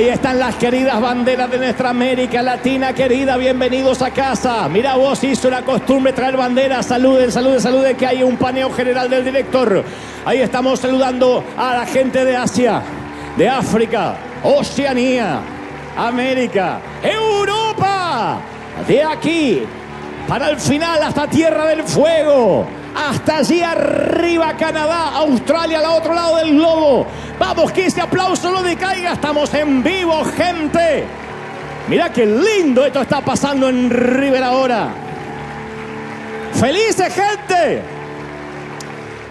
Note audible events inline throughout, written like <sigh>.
Ahí están las queridas banderas de nuestra América Latina, querida. Bienvenidos a casa. Mira, vos hizo la costumbre traer banderas. Saluden, saluden, saluden, que hay un paneo general del director. Ahí estamos saludando a la gente de Asia, de África, Oceanía, América, Europa. De aquí para el final hasta Tierra del Fuego. Hasta allí arriba Canadá, Australia al otro lado del globo. Vamos, que ese aplauso no decaiga. Estamos en vivo, gente. Mirá qué lindo esto está pasando en River ahora. ¡Felices, gente!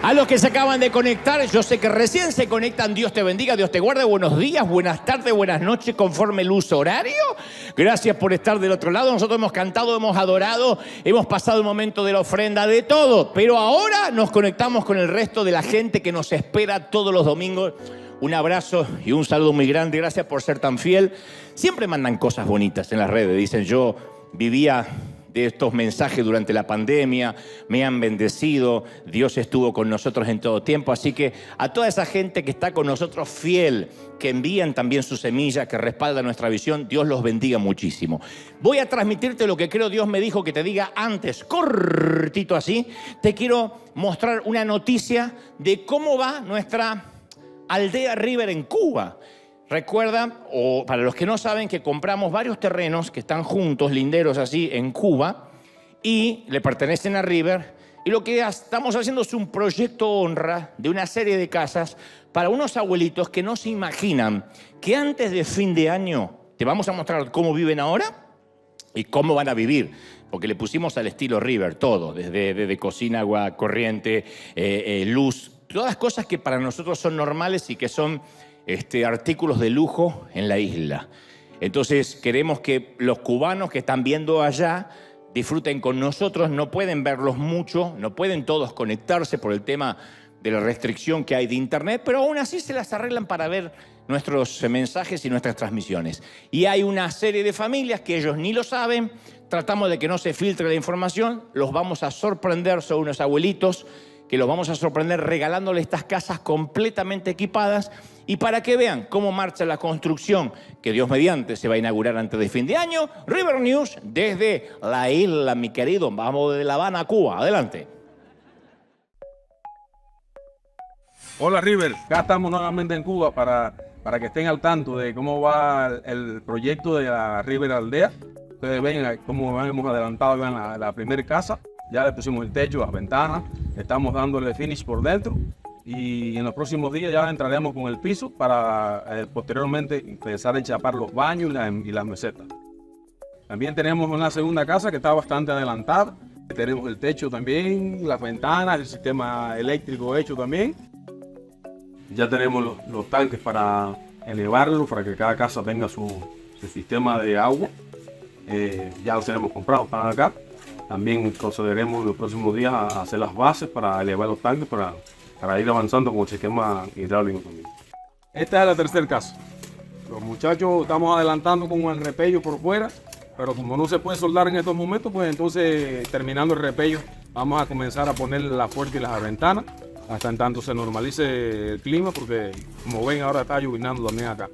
A los que se acaban de conectar, yo sé que recién se conectan, Dios te bendiga, Dios te guarde, buenos días, buenas tardes, buenas noches, conforme el uso horario. Gracias por estar del otro lado, nosotros hemos cantado, hemos adorado, hemos pasado el momento de la ofrenda, de todo, pero ahora nos conectamos con el resto de la gente que nos espera todos los domingos. Un abrazo y un saludo muy grande, gracias por ser tan fiel. Siempre mandan cosas bonitas en las redes, dicen yo vivía de estos mensajes durante la pandemia, me han bendecido, Dios estuvo con nosotros en todo tiempo, así que a toda esa gente que está con nosotros fiel, que envían también sus semillas que respalda nuestra visión, Dios los bendiga muchísimo. Voy a transmitirte lo que creo Dios me dijo que te diga antes, cortito así, te quiero mostrar una noticia de cómo va nuestra aldea River en Cuba. Recuerda, o para los que no saben, que compramos varios terrenos que están juntos, linderos así, en Cuba, y le pertenecen a River. Y lo que estamos haciendo es un proyecto honra de una serie de casas para unos abuelitos que no se imaginan que antes de fin de año te vamos a mostrar cómo viven ahora y cómo van a vivir porque le pusimos al estilo River todo, desde, cocina, agua corriente, eh, eh, luz, todas cosas que para nosotros son normales y que son este, artículos de lujo en la isla. Entonces queremos que los cubanos que están viendo allá disfruten con nosotros, no pueden verlos mucho, no pueden todos conectarse por el tema de la restricción que hay de Internet, pero aún así se las arreglan para ver nuestros mensajes y nuestras transmisiones. Y hay una serie de familias que ellos ni lo saben, tratamos de que no se filtre la información, los vamos a sorprender, son unos abuelitos que los vamos a sorprender regalándole estas casas completamente equipadas y para que vean cómo marcha la construcción, que Dios mediante se va a inaugurar antes de fin de año, River News desde la isla, mi querido. Vamos de La Habana a Cuba. Adelante. Hola River, acá estamos nuevamente en Cuba para, para que estén al tanto de cómo va el proyecto de la River Aldea. Ustedes ven cómo hemos adelantado la, primera casa, ya le pusimos el techo, las ventanas, estamos dándole finish por dentro y en los próximos días ya entraremos con el piso para eh, posteriormente empezar a enchapar los baños y, las mesetas. También tenemos una segunda casa que está bastante adelantada. Tenemos el techo también, las ventanas, el sistema eléctrico hecho también. Ya tenemos los, tanques para elevarlos, para que cada casa tenga su, sistema de agua. Eh, ya los tenemos comprados para acá. También procederemos en los próximos días a hacer las bases para elevar los tanques para para ir avanzando con el sistema hidráulico también. Este es el tercer caso. Los muchachos estamos adelantando con el repello por fuera, pero como no se puede soldar en estos momentos, pues entonces terminando el repello vamos a comenzar a poner la puerta y las ventanas hasta en tanto se normalice el clima, porque como ven ahora está lloviendo también acá.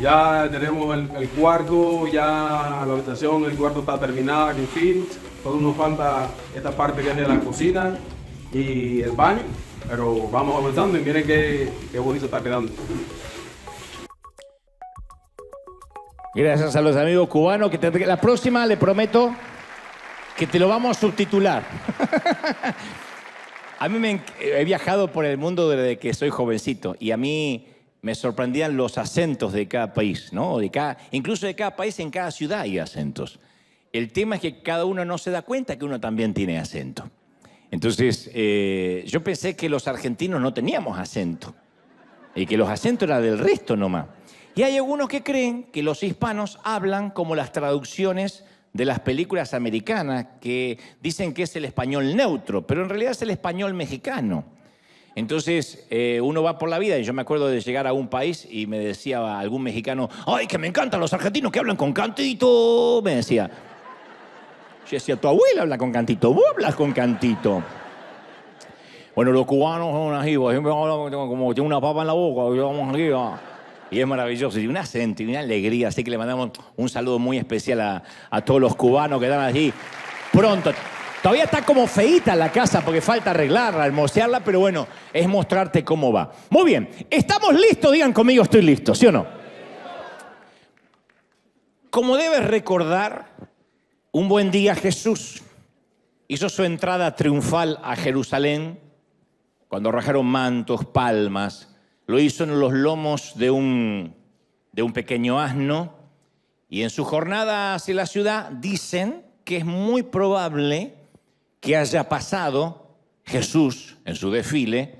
Ya tenemos el, cuarto, ya la habitación, el cuarto está terminada, en fin, solo nos falta esta parte que es de la cocina, y el baño. Pero vamos avanzando y miren qué, qué bonito está quedando. Gracias a los amigos cubanos que la próxima le prometo que te lo vamos a subtitular. <laughs> a mí me he viajado por el mundo desde que soy jovencito y a mí me sorprendían los acentos de cada país, ¿no? De cada, incluso de cada país, en cada ciudad hay acentos. El tema es que cada uno no se da cuenta que uno también tiene acento. Entonces, eh, yo pensé que los argentinos no teníamos acento y que los acentos eran del resto nomás. Y hay algunos que creen que los hispanos hablan como las traducciones de las películas americanas, que dicen que es el español neutro, pero en realidad es el español mexicano. Entonces, eh, uno va por la vida, y yo me acuerdo de llegar a un país y me decía algún mexicano, ¡ay, que me encantan los argentinos que hablan con cantito! Me decía. Yo decía, tu abuela habla con cantito, vos hablas con cantito. Bueno, los cubanos son así, siempre como tengo una papa en la boca, vamos aquí, Y es maravilloso, y una una alegría. Así que le mandamos un saludo muy especial a, todos los cubanos que están allí. Pronto, Todavía está como feita la casa porque falta arreglarla, almocearla, pero bueno, es mostrarte cómo va. Muy bien, ¿estamos listos? Digan conmigo, estoy listo, ¿sí o no? Como debes recordar, un buen día Jesús hizo su entrada triunfal a Jerusalén cuando rajaron mantos, palmas. Lo hizo en los lomos de un, de un pequeño asno y en su jornada hacia la ciudad dicen que es muy probable que haya pasado Jesús en su desfile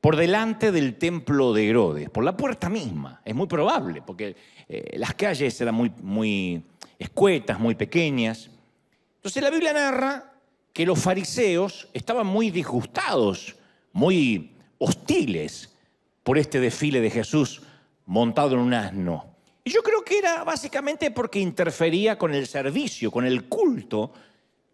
por delante del templo de Herodes, por la puerta misma. Es muy probable, porque eh, las calles eran muy, muy, escuetas, muy pequeñas. Entonces la Biblia narra que los fariseos estaban muy disgustados, muy hostiles por este desfile de Jesús montado en un asno. Y yo creo que era básicamente porque interfería con el servicio, con el culto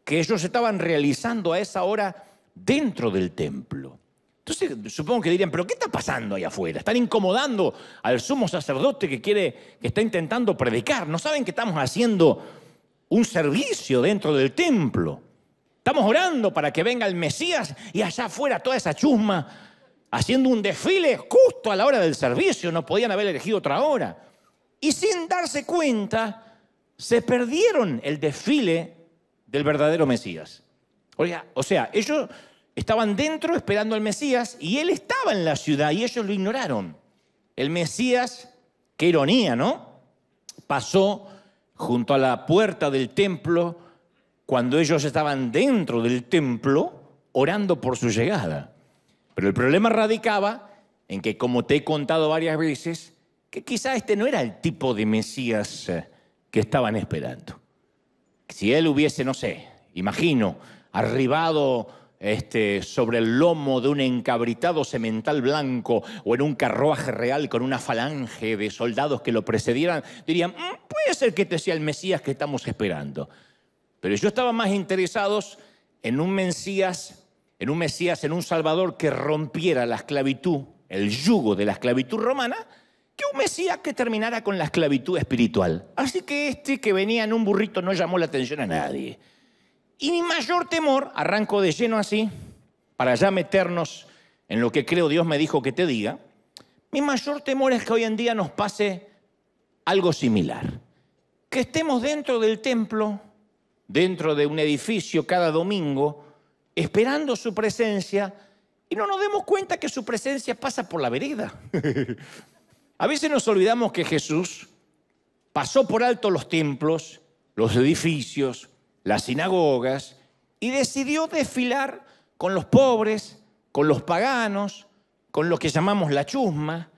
que ellos estaban realizando a esa hora dentro del templo. Entonces supongo que dirían, pero ¿qué está pasando ahí afuera? Están incomodando al sumo sacerdote que quiere, que está intentando predicar. No saben que estamos haciendo un servicio dentro del templo. Estamos orando para que venga el Mesías y allá afuera toda esa chusma haciendo un desfile justo a la hora del servicio. No podían haber elegido otra hora. Y sin darse cuenta, se perdieron el desfile del verdadero Mesías. o sea ellos estaban dentro esperando al Mesías y él estaba en la ciudad y ellos lo ignoraron. El Mesías, qué ironía, ¿no? Pasó junto a la puerta del templo cuando ellos estaban dentro del templo orando por su llegada. Pero el problema radicaba en que, como te he contado varias veces, que quizá este no era el tipo de Mesías eh, que estaban esperando. Si él hubiese, no sé, imagino, arribado este, sobre el lomo de un encabritado semental blanco o en un carruaje real con una falange de soldados que lo precedieran, dirían, mm, puede ser que este sea el Mesías que estamos esperando. Pero yo estaba más interesados en un Mesías, en un Mesías, en un Salvador que rompiera la esclavitud, el yugo de la esclavitud romana, que un Mesías que terminara con la esclavitud espiritual. Así que este que venía en un burrito no llamó la atención a nadie. Y mi mayor temor, arranco de lleno así, para ya meternos en lo que creo Dios me dijo que te diga, mi mayor temor es que hoy en día nos pase algo similar. Que estemos dentro del templo, dentro de un edificio cada domingo, esperando su presencia y no nos demos cuenta que su presencia pasa por la vereda. <laughs> A veces nos olvidamos que Jesús pasó por alto los templos, los edificios, las sinagogas y decidió desfilar con los pobres, con los paganos, con lo que llamamos la chusma.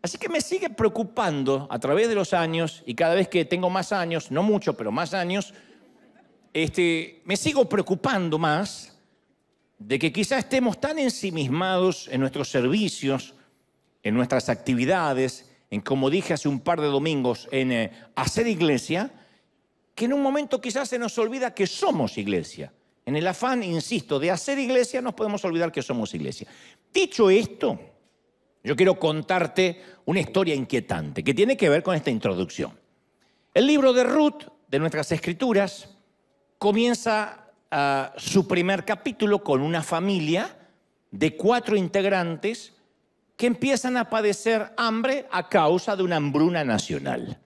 Así que me sigue preocupando a través de los años y cada vez que tengo más años, no mucho, pero más años, este, me sigo preocupando más de que quizás estemos tan ensimismados en nuestros servicios, en nuestras actividades, en como dije hace un par de domingos, en eh, hacer iglesia, que en un momento quizás se nos olvida que somos iglesia. En el afán, insisto, de hacer iglesia nos podemos olvidar que somos iglesia. Dicho esto, yo quiero contarte una historia inquietante que tiene que ver con esta introducción. El libro de Ruth, de nuestras escrituras, comienza ah, su primer capítulo con una familia de cuatro integrantes que empiezan a padecer hambre a causa de una hambruna nacional.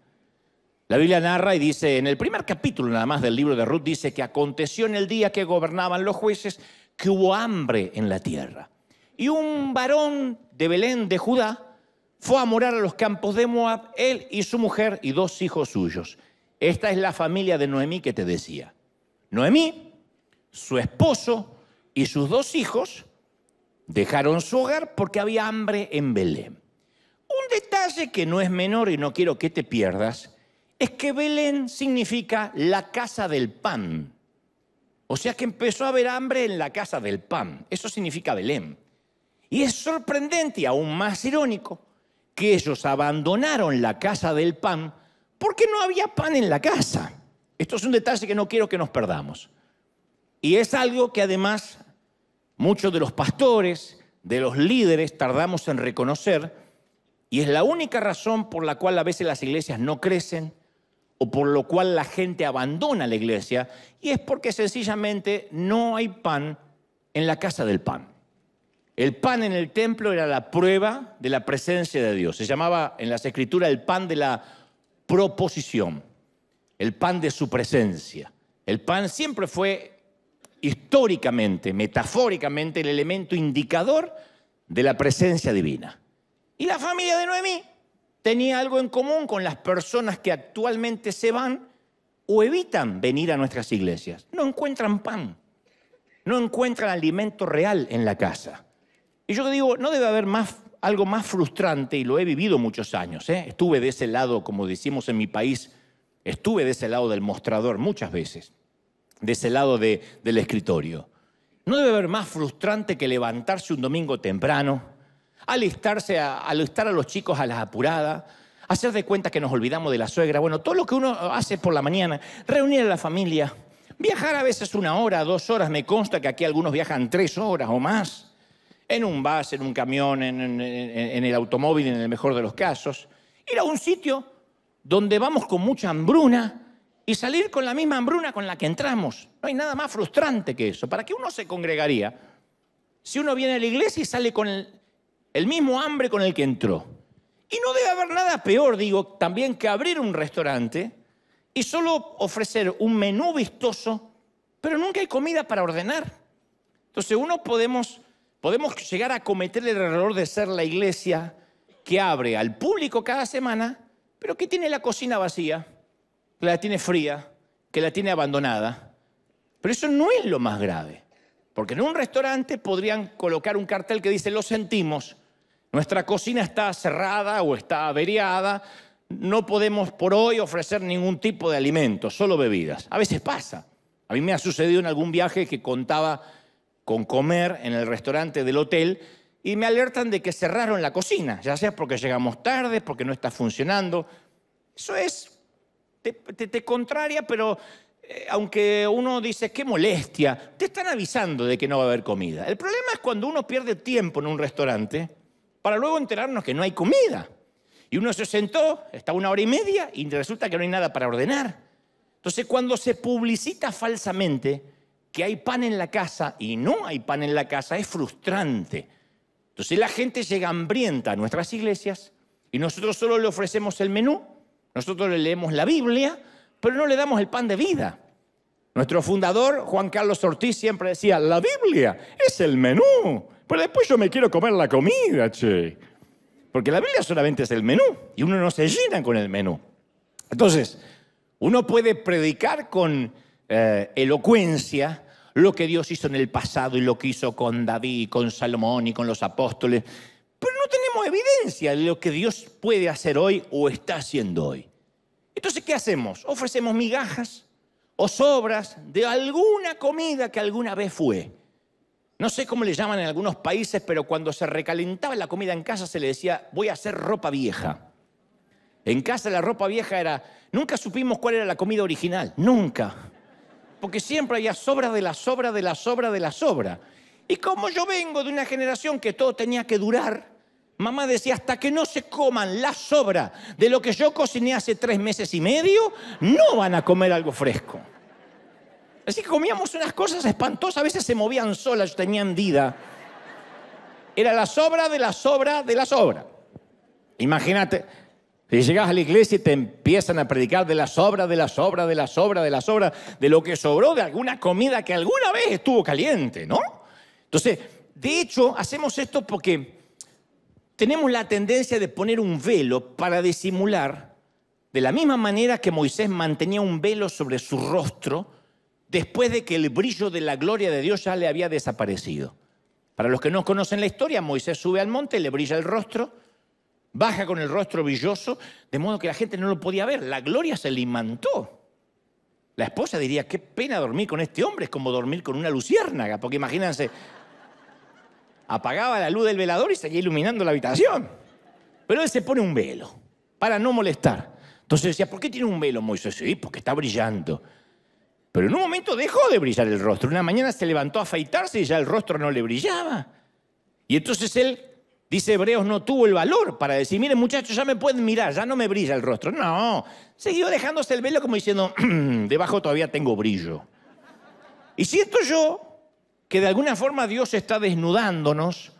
La Biblia narra y dice, en el primer capítulo nada más del libro de Ruth, dice que aconteció en el día que gobernaban los jueces que hubo hambre en la tierra. Y un varón de Belén, de Judá, fue a morar a los campos de Moab, él y su mujer y dos hijos suyos. Esta es la familia de Noemí que te decía. Noemí, su esposo y sus dos hijos dejaron su hogar porque había hambre en Belén. Un detalle que no es menor y no quiero que te pierdas es que Belén significa la casa del pan. O sea que empezó a haber hambre en la casa del pan. Eso significa Belén. Y es sorprendente y aún más irónico que ellos abandonaron la casa del pan porque no había pan en la casa. Esto es un detalle que no quiero que nos perdamos. Y es algo que además muchos de los pastores, de los líderes, tardamos en reconocer. Y es la única razón por la cual a veces las iglesias no crecen, o por lo cual la gente abandona la iglesia, y es porque sencillamente no hay pan en la casa del pan. El pan en el templo era la prueba de la presencia de Dios. Se llamaba en las escrituras el pan de la proposición, el pan de su presencia. El pan siempre fue históricamente, metafóricamente, el elemento indicador de la presencia divina. Y la familia de Noemí tenía algo en común con las personas que actualmente se van o evitan venir a nuestras iglesias. No encuentran pan, no encuentran alimento real en la casa. Y yo digo, no debe haber más, algo más frustrante, y lo he vivido muchos años. ¿eh? Estuve de ese lado, como decimos en mi país, estuve de ese lado del mostrador muchas veces, de ese lado del escritorio. No debe haber más frustrante que levantarse un domingo temprano, alistarse, a, alistar a los chicos a las apuradas, hacer de cuenta que nos olvidamos de la suegra, bueno, todo lo que uno hace por la mañana, reunir a la familia, viajar a veces una hora, dos horas, me consta que aquí algunos viajan tres horas o más, en un bus, en un camión, en, el automóvil, en el mejor de los casos, ir a un sitio donde vamos con mucha hambruna, y salir con la misma hambruna con la que entramos. No hay nada más frustrante que eso. ¿Para qué uno se congregaría si uno viene a la iglesia y sale con el mismo hambre con el que entró. Y no debe haber nada peor, digo, también que abrir un restaurante y solo ofrecer un menú vistoso, pero nunca hay comida para ordenar. Entonces uno podemos, podemos llegar a cometer el error de ser la iglesia que abre al público cada semana, pero que tiene la cocina vacía, que la tiene fría, que la tiene abandonada. Pero eso no es lo más grave, porque en un restaurante podrían colocar un cartel que dice, lo sentimos, nuestra cocina está cerrada o está averiada, no podemos por hoy ofrecer ningún tipo de alimento, solo bebidas. A veces pasa. A mí me ha sucedido en algún viaje que contaba con comer en el restaurante del hotel y me alertan de que cerraron la cocina, ya sea porque llegamos tarde, porque no está funcionando. Eso es, te, contraria, pero eh, aunque uno dice, qué molestia, te están avisando de que no va a haber comida. El problema es cuando uno pierde tiempo en un restaurante para luego enterarnos que no hay comida. Y uno se sentó, está una hora y media y resulta que no hay nada para ordenar. Entonces cuando se publicita falsamente que hay pan en la casa y no hay pan en la casa, es frustrante. Entonces la gente llega hambrienta a nuestras iglesias y nosotros solo le ofrecemos el menú, nosotros le leemos la Biblia, pero no le damos el pan de vida. Nuestro fundador, Juan Carlos Ortiz, siempre decía, la Biblia es el menú, pero después yo me quiero comer la comida, che. Porque la Biblia solamente es el menú y uno no se llena con el menú. Entonces, uno puede predicar con eh, elocuencia lo que Dios hizo en el pasado y lo que hizo con David, con Salomón y con los apóstoles, pero no tenemos evidencia de lo que Dios puede hacer hoy o está haciendo hoy. Entonces, ¿qué hacemos? Ofrecemos migajas o sobras de alguna comida que alguna vez fue. No sé cómo le llaman en algunos países, pero cuando se recalentaba la comida en casa se le decía, voy a hacer ropa vieja. En casa la ropa vieja era, nunca supimos cuál era la comida original, nunca. Porque siempre había sobra de la sobra de la sobra de la sobra. Y como yo vengo de una generación que todo tenía que durar, mamá decía, hasta que no se coman la sobra de lo que yo cociné hace tres meses y medio, no van a comer algo fresco. Así que comíamos unas cosas espantosas, a veces se movían solas, yo tenía Era la sobra de la sobra de la sobra. Imagínate, si llegas a la iglesia y te empiezan a predicar de la sobra, de la sobra, de la sobra, de la sobra, de lo que sobró de alguna comida que alguna vez estuvo caliente, ¿no? Entonces, de hecho, hacemos esto porque tenemos la tendencia de poner un velo para disimular, de la misma manera que Moisés mantenía un velo sobre su rostro, después de que el brillo de la gloria de Dios ya le había desaparecido. Para los que no conocen la historia, Moisés sube al monte, le brilla el rostro, baja con el rostro brilloso, de modo que la gente no lo podía ver. La gloria se le imantó. La esposa diría, qué pena dormir con este hombre, es como dormir con una luciérnaga, porque imagínense, apagaba la luz del velador y seguía iluminando la habitación. Pero él se pone un velo para no molestar. Entonces decía, ¿por qué tiene un velo Moisés? Sí, porque está brillando. Pero en un momento dejó de brillar el rostro. Una mañana se levantó a afeitarse y ya el rostro no le brillaba. Y entonces él, dice Hebreos, no tuvo el valor para decir, miren muchachos, ya me pueden mirar, ya no me brilla el rostro. No, siguió dejándose el velo como diciendo, debajo todavía tengo brillo. Y siento yo que de alguna forma Dios está desnudándonos,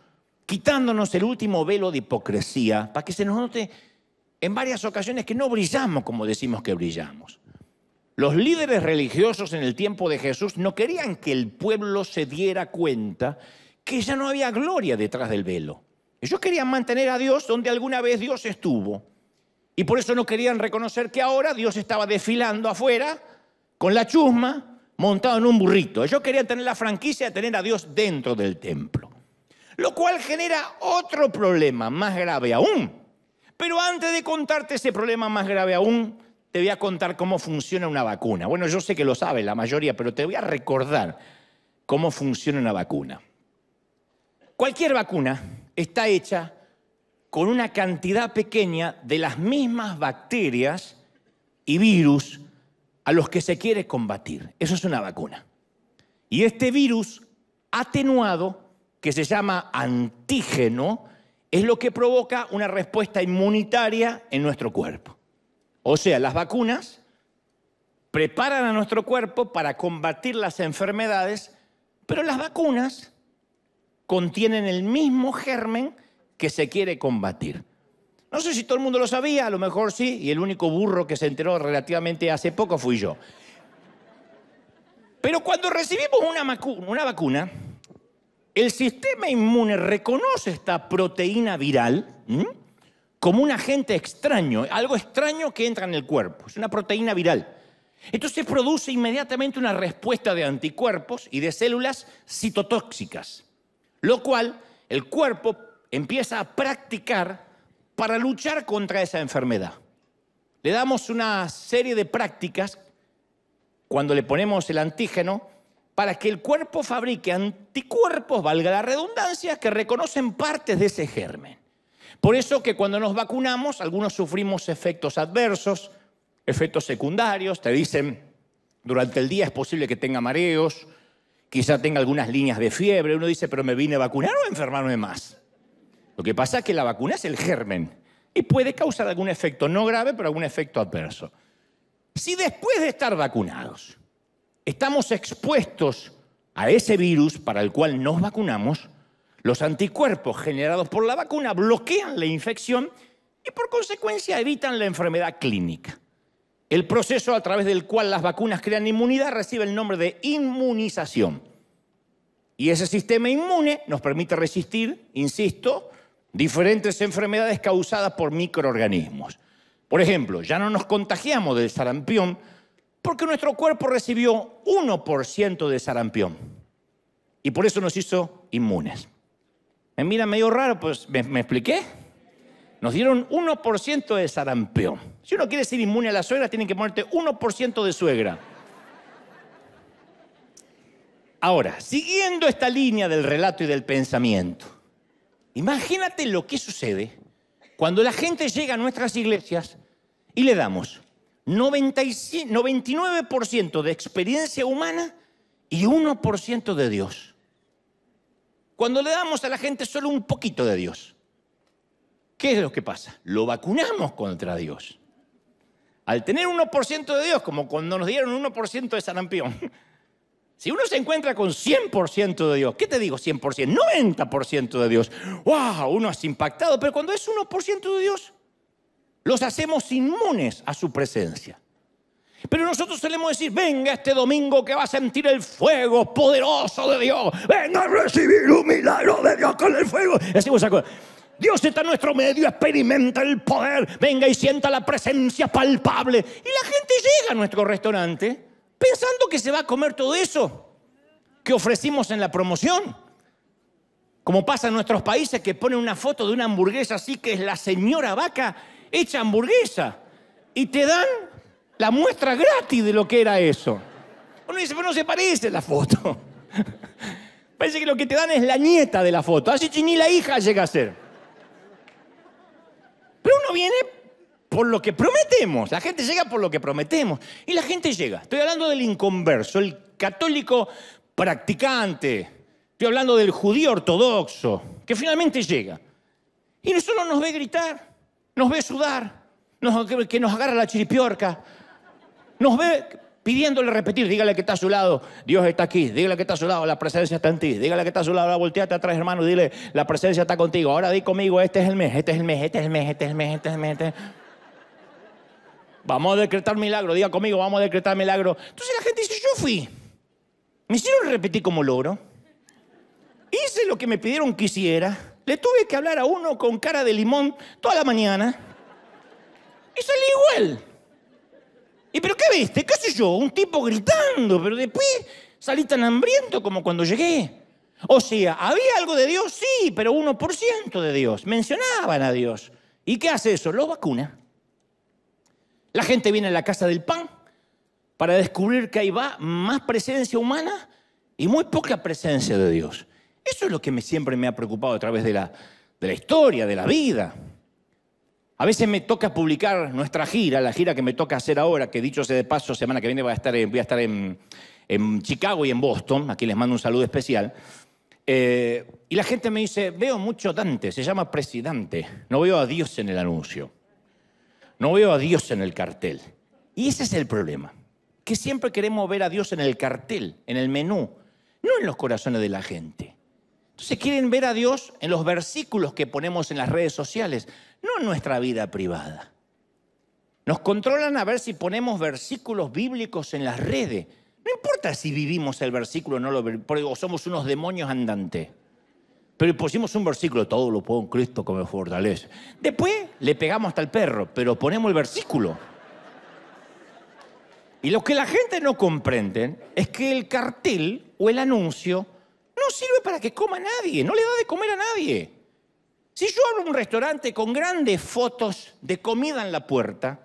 quitándonos el último velo de hipocresía, para que se nos note en varias ocasiones que no brillamos como decimos que brillamos. Los líderes religiosos en el tiempo de Jesús no querían que el pueblo se diera cuenta que ya no había gloria detrás del velo. Ellos querían mantener a Dios donde alguna vez Dios estuvo. Y por eso no querían reconocer que ahora Dios estaba desfilando afuera con la chusma montado en un burrito. Ellos querían tener la franquicia de tener a Dios dentro del templo. Lo cual genera otro problema más grave aún. Pero antes de contarte ese problema más grave aún, te voy a contar cómo funciona una vacuna. Bueno, yo sé que lo sabe la mayoría, pero te voy a recordar cómo funciona una vacuna. Cualquier vacuna está hecha con una cantidad pequeña de las mismas bacterias y virus a los que se quiere combatir. Eso es una vacuna. Y este virus atenuado, que se llama antígeno, es lo que provoca una respuesta inmunitaria en nuestro cuerpo. O sea, las vacunas preparan a nuestro cuerpo para combatir las enfermedades, pero las vacunas contienen el mismo germen que se quiere combatir. No sé si todo el mundo lo sabía, a lo mejor sí, y el único burro que se enteró relativamente hace poco fui yo. Pero cuando recibimos una, vacuna, el sistema inmune reconoce esta proteína viral, como un agente extraño, algo extraño que entra en el cuerpo, es una proteína viral. Entonces produce inmediatamente una respuesta de anticuerpos y de células citotóxicas, lo cual el cuerpo empieza a practicar para luchar contra esa enfermedad. Le damos una serie de prácticas cuando le ponemos el antígeno para que el cuerpo fabrique anticuerpos, valga la redundancia, que reconocen partes de ese germen. Por eso que cuando nos vacunamos, algunos sufrimos efectos adversos, efectos secundarios, te dicen, durante el día es posible que tenga mareos, quizá tenga algunas líneas de fiebre, uno dice, pero me vine a vacunar o a enfermarme más. Lo que pasa es que la vacuna es el germen y puede causar algún efecto, no grave, pero algún efecto adverso. Si después de estar vacunados estamos expuestos a ese virus para el cual nos vacunamos, los anticuerpos generados por la vacuna bloquean la infección y por consecuencia evitan la enfermedad clínica. El proceso a través del cual las vacunas crean inmunidad recibe el nombre de inmunización. Y ese sistema inmune nos permite resistir, insisto, diferentes enfermedades causadas por microorganismos. Por ejemplo, ya no nos contagiamos del sarampión porque nuestro cuerpo recibió 1% de sarampión. Y por eso nos hizo inmunes. Me mira medio raro, pues ¿me, expliqué. Nos dieron 1% de sarampión. Si uno quiere ser inmune a la suegra, tienen que ponerte 1% de suegra. Ahora, siguiendo esta línea del relato y del pensamiento, imagínate lo que sucede cuando la gente llega a nuestras iglesias y le damos 99% de experiencia humana y 1% de Dios. Cuando le damos a la gente solo un poquito de Dios, ¿qué es lo que pasa? Lo vacunamos contra Dios. Al tener 1% de Dios, como cuando nos dieron 1% de sarampión, <laughs> si uno se encuentra con 100% de Dios, ¿qué te digo 100%? 90% de Dios. ¡Wow! Uno es impactado, pero cuando es 1% de Dios, los hacemos inmunes a su presencia. Pero nosotros solemos decir, venga este domingo que va a sentir el fuego poderoso de Dios. Venga a recibir un milagro de Dios con el fuego. Decimos Dios está en nuestro medio, experimenta el poder, venga y sienta la presencia palpable. Y la gente llega a nuestro restaurante pensando que se va a comer todo eso que ofrecimos en la promoción. Como pasa en nuestros países que ponen una foto de una hamburguesa así que es la señora vaca hecha hamburguesa y te dan la muestra gratis de lo que era eso. Uno dice, pero no se parece la foto. <laughs> Parece que lo que te dan es la nieta de la foto. Así ni la hija llega a ser. Pero uno viene por lo que prometemos. La gente llega por lo que prometemos. Y la gente llega. Estoy hablando del inconverso, el católico practicante. Estoy hablando del judío ortodoxo, que finalmente llega. Y no solo nos ve gritar, nos ve sudar, que nos agarra la chiripiorca, nos ve pidiéndole repetir, dígale que está a su lado, Dios está aquí, dígale que está a su lado, la presencia está en ti, dígale que está a su lado, la volteate atrás, hermano, dile, la presencia está contigo, ahora di conmigo, este, este es el mes, este es el mes, este es el mes, este es el mes, este es el mes. Vamos a decretar milagro, diga conmigo, vamos a decretar milagro. Entonces la gente dice, yo fui. Me hicieron repetir como logro. Hice lo que me pidieron que hiciera. Le tuve que hablar a uno con cara de limón toda la mañana. Y salí igual. ¿Y pero qué viste? ¿Qué sé yo? Un tipo gritando, pero después salí tan hambriento como cuando llegué. O sea, ¿había algo de Dios? Sí, pero 1% de Dios. Mencionaban a Dios. ¿Y qué hace eso? Lo vacuna. La gente viene a la casa del pan para descubrir que ahí va más presencia humana y muy poca presencia de Dios. Eso es lo que me, siempre me ha preocupado a través de la, de la historia, de la vida. A veces me toca publicar nuestra gira, la gira que me toca hacer ahora, que dicho sea de paso, semana que viene voy a estar en, voy a estar en, Chicago y en Boston, aquí les mando un saludo especial. Eh, y la gente me dice, veo mucho Dante, se llama presidente, no veo a Dios en el anuncio, no veo a Dios en el cartel. Y ese es el problema, que siempre queremos ver a Dios en el cartel, en el menú, no en los corazones de la gente. Entonces quieren ver a Dios en los versículos que ponemos en las redes sociales, no en nuestra vida privada. Nos controlan a ver si ponemos versículos bíblicos en las redes. No importa si vivimos el versículo no lo, o somos unos demonios andantes. Pero pusimos un versículo, todo lo pongo Cristo como fortaleza. Después le pegamos hasta el perro, pero ponemos el versículo. Y lo que la gente no comprende es que el cartel o el anuncio no sirve para que coma nadie, no le da de comer a nadie. Si yo abro un restaurante con grandes fotos de comida en la puerta,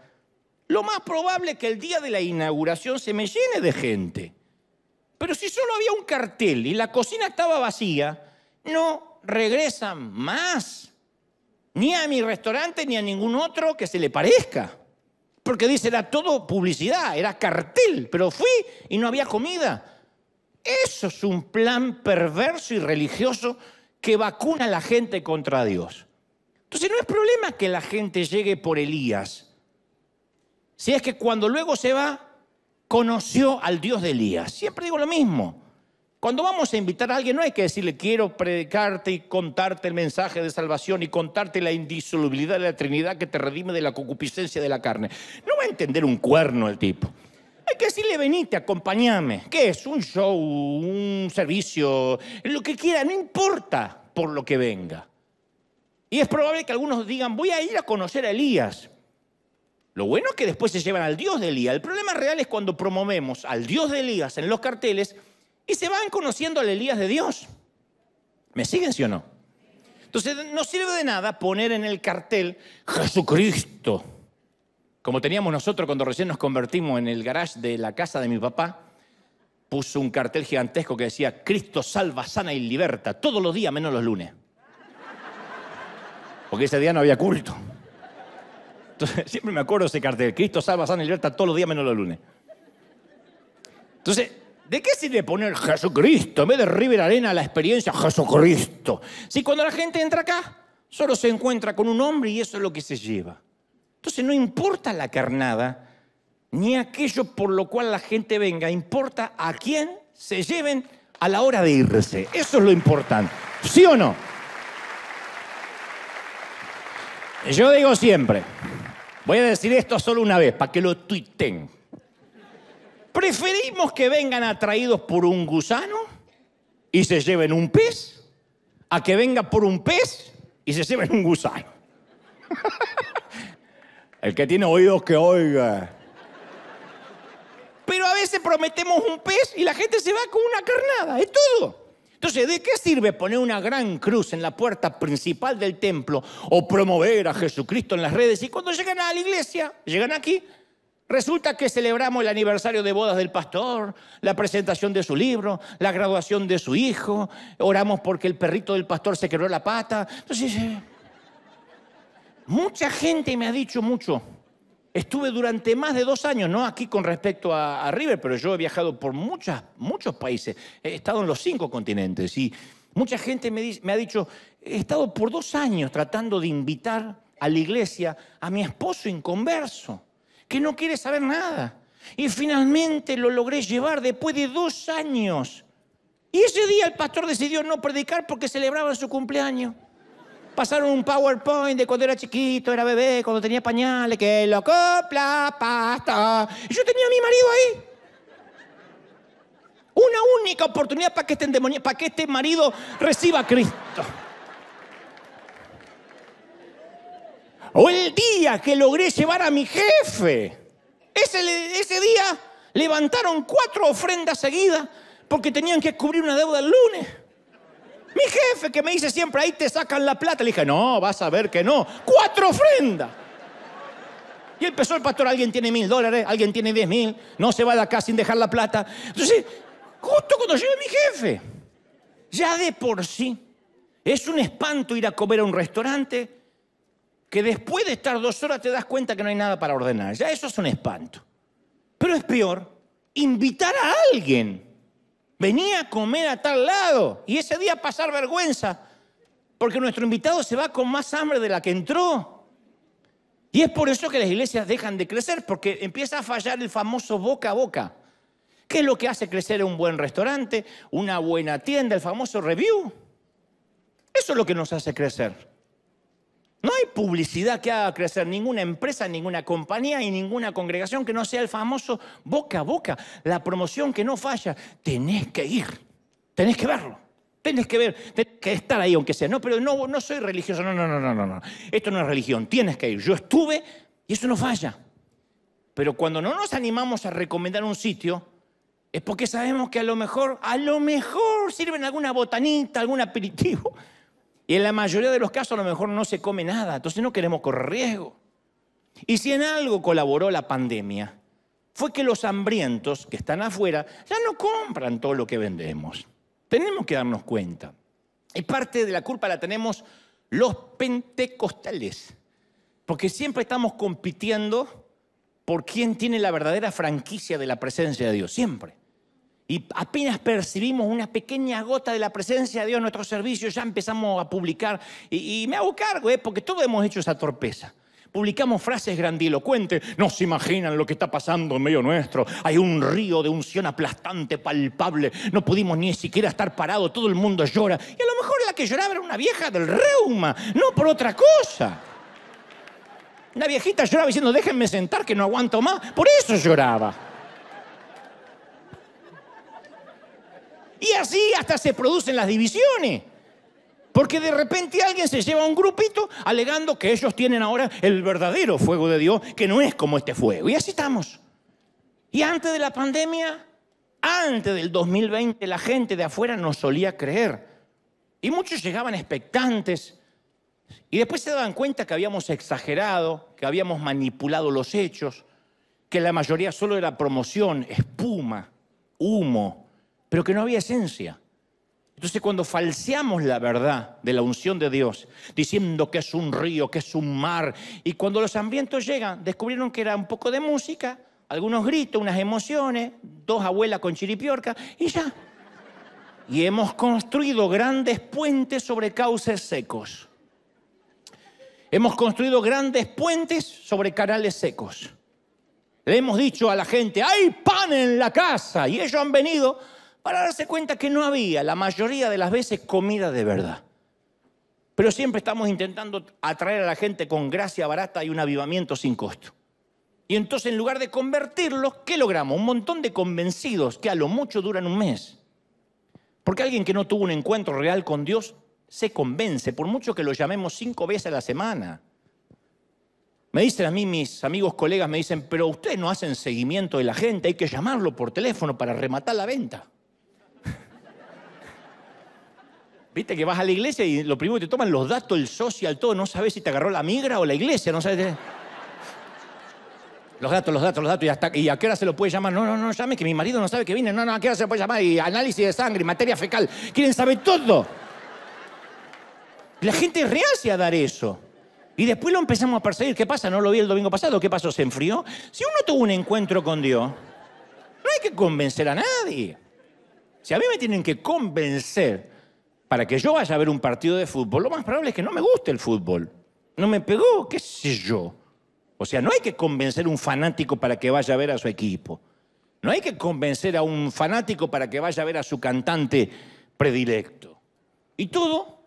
lo más probable es que el día de la inauguración se me llene de gente. Pero si solo había un cartel y la cocina estaba vacía, no regresan más, ni a mi restaurante ni a ningún otro que se le parezca. Porque dice, era todo publicidad, era cartel, pero fui y no había comida. Eso es un plan perverso y religioso que vacuna a la gente contra Dios. Entonces no es problema que la gente llegue por Elías. Si es que cuando luego se va, conoció al Dios de Elías. Siempre digo lo mismo. Cuando vamos a invitar a alguien, no hay que decirle, quiero predicarte y contarte el mensaje de salvación y contarte la indisolubilidad de la Trinidad que te redime de la concupiscencia de la carne. No va a entender un cuerno el tipo. Hay que decirle, venite, acompáñame. ¿Qué es? Un show, un servicio, lo que quiera, no importa por lo que venga. Y es probable que algunos digan, voy a ir a conocer a Elías. Lo bueno es que después se llevan al Dios de Elías. El problema real es cuando promovemos al Dios de Elías en los carteles y se van conociendo al Elías de Dios. ¿Me siguen sí o no? Entonces no sirve de nada poner en el cartel Jesucristo como teníamos nosotros cuando recién nos convertimos en el garage de la casa de mi papá, puso un cartel gigantesco que decía, Cristo salva, sana y liberta, todos los días menos los lunes. Porque ese día no había culto. Entonces, <laughs> siempre me acuerdo ese cartel, Cristo salva, sana y liberta todos los días menos los lunes. Entonces, ¿de qué sirve poner Jesucristo en vez de River Arena la experiencia Jesucristo? Si cuando la gente entra acá, solo se encuentra con un hombre y eso es lo que se lleva. Entonces no importa la carnada, ni aquello por lo cual la gente venga, importa a quién se lleven a la hora de irse. Eso es lo importante. ¿Sí o no? Yo digo siempre, voy a decir esto solo una vez, para que lo tuiten. Preferimos que vengan atraídos por un gusano y se lleven un pez, a que venga por un pez y se lleven un gusano. El que tiene oídos que oiga. Pero a veces prometemos un pez y la gente se va con una carnada, es todo. Entonces, ¿de qué sirve poner una gran cruz en la puerta principal del templo o promover a Jesucristo en las redes? Y cuando llegan a la iglesia, llegan aquí, Resulta que celebramos el aniversario de bodas del pastor, la presentación de su libro, la graduación de su hijo, oramos porque el perrito del pastor se quebró la pata. Entonces, eh, Mucha gente me ha dicho mucho. Estuve durante más de dos años, no aquí con respecto a, River, pero yo he viajado por muchos países. He estado en los cinco continentes y mucha gente me, me ha dicho, he estado por dos años tratando de invitar a la iglesia a mi esposo inconverso, que no quiere saber nada. Y finalmente lo logré llevar después de dos años. Y ese día el pastor decidió no predicar porque celebraba su cumpleaños pasaron un PowerPoint de cuando era chiquito, era bebé, cuando tenía pañales, que lo copla pasta. Y yo tenía a mi marido ahí. Una única oportunidad para que este, para que este marido reciba a Cristo. O el día que logré llevar a mi jefe. Ese, ese día levantaron cuatro ofrendas seguidas porque tenían que cubrir una deuda el lunes. Mi jefe que me dice siempre, ahí te sacan la plata. Le dije, no, vas a ver que no. Cuatro ofrendas. Y empezó el pastor, alguien tiene mil dólares, alguien tiene diez mil, no se va de acá sin dejar la plata. Entonces, justo cuando llega mi jefe, ya de por sí, es un espanto ir a comer a un restaurante que después de estar dos horas te das cuenta que no hay nada para ordenar. Ya eso es un espanto. Pero es peor invitar a alguien venía a comer a tal lado y ese día pasar vergüenza, porque nuestro invitado se va con más hambre de la que entró. Y es por eso que las iglesias dejan de crecer, porque empieza a fallar el famoso boca a boca. ¿Qué es lo que hace crecer un buen restaurante, una buena tienda, el famoso review? Eso es lo que nos hace crecer. No hay publicidad que haga crecer ninguna empresa, ninguna compañía y ninguna congregación que no sea el famoso boca a boca, la promoción que no falla. Tenés que ir, tenés que verlo, tenés que ver, tenés que estar ahí aunque sea. No, pero no, no soy religioso, no, no, no, no, no, no. Esto no es religión, tienes que ir. Yo estuve y eso no falla. Pero cuando no nos animamos a recomendar un sitio, es porque sabemos que a lo mejor, a lo mejor sirven alguna botanita, algún aperitivo y en la mayoría de los casos a lo mejor no se come nada, entonces no queremos correr riesgo. Y si en algo colaboró la pandemia, fue que los hambrientos que están afuera ya no compran todo lo que vendemos. Tenemos que darnos cuenta. Y parte de la culpa la tenemos los pentecostales, porque siempre estamos compitiendo por quién tiene la verdadera franquicia de la presencia de Dios, siempre y apenas percibimos una pequeña gota de la presencia de Dios en nuestro servicio, ya empezamos a publicar. Y, me hago cargo, ¿eh? porque todos hemos hecho esa torpeza. Publicamos frases grandilocuentes. No se imaginan lo que está pasando en medio nuestro. Hay un río de unción aplastante, palpable. No pudimos ni siquiera estar parados. Todo el mundo llora. Y a lo mejor la que lloraba era una vieja del reuma, no por otra cosa. Una viejita lloraba diciendo, déjenme sentar que no aguanto más. Por eso lloraba. Y así hasta se producen las divisiones. Porque de repente alguien se lleva a un grupito alegando que ellos tienen ahora el verdadero fuego de Dios, que no es como este fuego. Y así estamos. Y antes de la pandemia, antes del 2020, la gente de afuera no solía creer. Y muchos llegaban expectantes. Y después se daban cuenta que habíamos exagerado, que habíamos manipulado los hechos, que la mayoría solo era promoción, espuma, humo, pero que no había esencia. Entonces cuando falseamos la verdad de la unción de Dios, diciendo que es un río, que es un mar, y cuando los hambrientos llegan, descubrieron que era un poco de música, algunos gritos, unas emociones, dos abuelas con chiripiorca, y ya. Y hemos construido grandes puentes sobre cauces secos. Hemos construido grandes puentes sobre canales secos. Le hemos dicho a la gente, hay pan en la casa, y ellos han venido para darse cuenta que no había la mayoría de las veces comida de verdad. Pero siempre estamos intentando atraer a la gente con gracia barata y un avivamiento sin costo. Y entonces en lugar de convertirlos, ¿qué logramos? Un montón de convencidos que a lo mucho duran un mes. Porque alguien que no tuvo un encuentro real con Dios se convence, por mucho que lo llamemos cinco veces a la semana. Me dicen a mí mis amigos, colegas, me dicen, pero ustedes no hacen seguimiento de la gente, hay que llamarlo por teléfono para rematar la venta. Viste que vas a la iglesia y lo primero que te toman los datos, el social, todo. No sabes si te agarró la migra o la iglesia, no sabes. Los datos, los datos, los datos. Y, hasta, ¿Y a qué hora se lo puede llamar? No, no, no llame, que mi marido no sabe que viene. No, no, ¿a qué hora se lo puede llamar? Y análisis de sangre, materia fecal. Quieren saber todo. La gente rehace a dar eso. Y después lo empezamos a perseguir. ¿Qué pasa? No lo vi el domingo pasado. ¿Qué pasó? ¿Se enfrió? Si uno tuvo un encuentro con Dios, no hay que convencer a nadie. Si a mí me tienen que convencer para que yo vaya a ver un partido de fútbol, lo más probable es que no me guste el fútbol. No me pegó, qué sé yo. O sea, no hay que convencer a un fanático para que vaya a ver a su equipo. No hay que convencer a un fanático para que vaya a ver a su cantante predilecto. Y todo,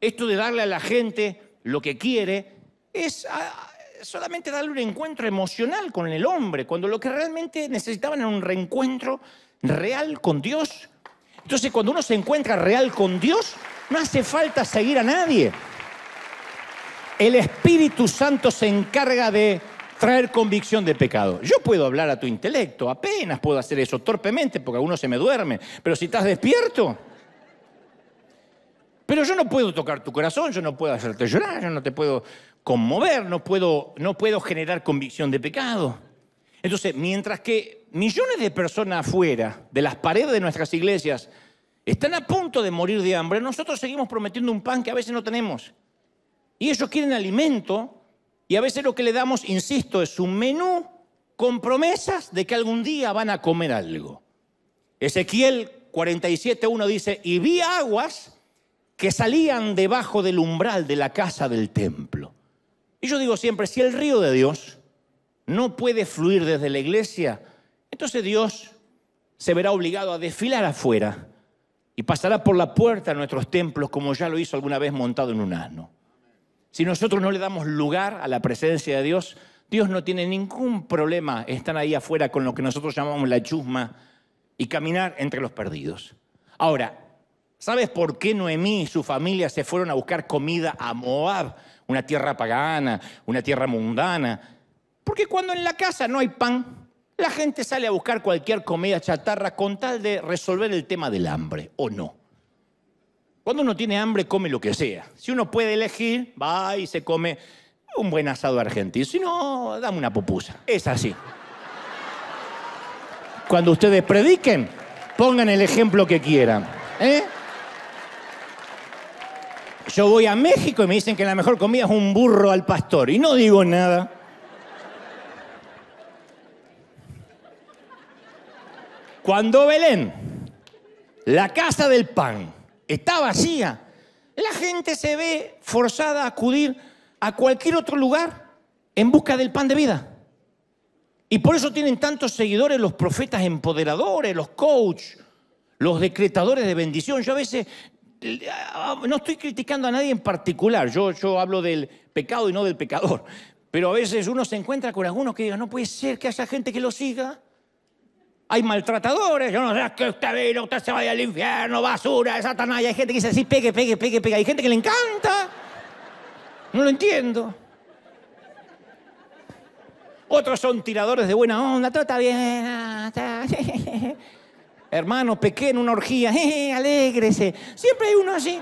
esto de darle a la gente lo que quiere, es ah, solamente darle un encuentro emocional con el hombre, cuando lo que realmente necesitaban era un reencuentro real con Dios entonces cuando uno se encuentra real con Dios, no hace falta seguir a nadie. El Espíritu Santo se encarga de traer convicción de pecado. Yo puedo hablar a tu intelecto, apenas puedo hacer eso, torpemente, porque a uno se me duerme, pero si estás despierto, pero yo no puedo tocar tu corazón, yo no puedo hacerte llorar, yo no te puedo conmover, no puedo, no puedo generar convicción de pecado. Entonces, mientras que millones de personas afuera de las paredes de nuestras iglesias están a punto de morir de hambre, nosotros seguimos prometiendo un pan que a veces no tenemos. Y ellos quieren alimento y a veces lo que le damos, insisto, es un menú con promesas de que algún día van a comer algo. Ezequiel 47.1 dice, y vi aguas que salían debajo del umbral de la casa del templo. Y yo digo siempre, si el río de Dios no puede fluir desde la iglesia, entonces Dios se verá obligado a desfilar afuera y pasará por la puerta de nuestros templos como ya lo hizo alguna vez montado en un asno. Si nosotros no le damos lugar a la presencia de Dios, Dios no tiene ningún problema estar ahí afuera con lo que nosotros llamamos la chusma y caminar entre los perdidos. Ahora, ¿sabes por qué Noemí y su familia se fueron a buscar comida a Moab, una tierra pagana, una tierra mundana? Porque cuando en la casa no hay pan, la gente sale a buscar cualquier comida chatarra con tal de resolver el tema del hambre, ¿o no? Cuando uno tiene hambre, come lo que sea. Si uno puede elegir, va y se come un buen asado argentino. Si no, dame una pupusa. Es así. Cuando ustedes prediquen, pongan el ejemplo que quieran. ¿eh? Yo voy a México y me dicen que la mejor comida es un burro al pastor. Y no digo nada. Cuando Belén, la casa del pan, está vacía, la gente se ve forzada a acudir a cualquier otro lugar en busca del pan de vida. Y por eso tienen tantos seguidores los profetas empoderadores, los coaches, los decretadores de bendición. Yo a veces no estoy criticando a nadie en particular, yo, yo hablo del pecado y no del pecador, pero a veces uno se encuentra con algunos que digan, no puede ser que haya gente que lo siga hay maltratadores, yo no sé, es que usted vino, usted se vaya al infierno, basura, satanás, hay gente que dice así, pegue, pegue, pegue, pegue, hay gente que le encanta. No lo entiendo. Otros son tiradores de buena onda, Todo está bien. Ah, <laughs> Hermano, pequé en una orgía, <laughs> eh, alégrese. Siempre hay uno así.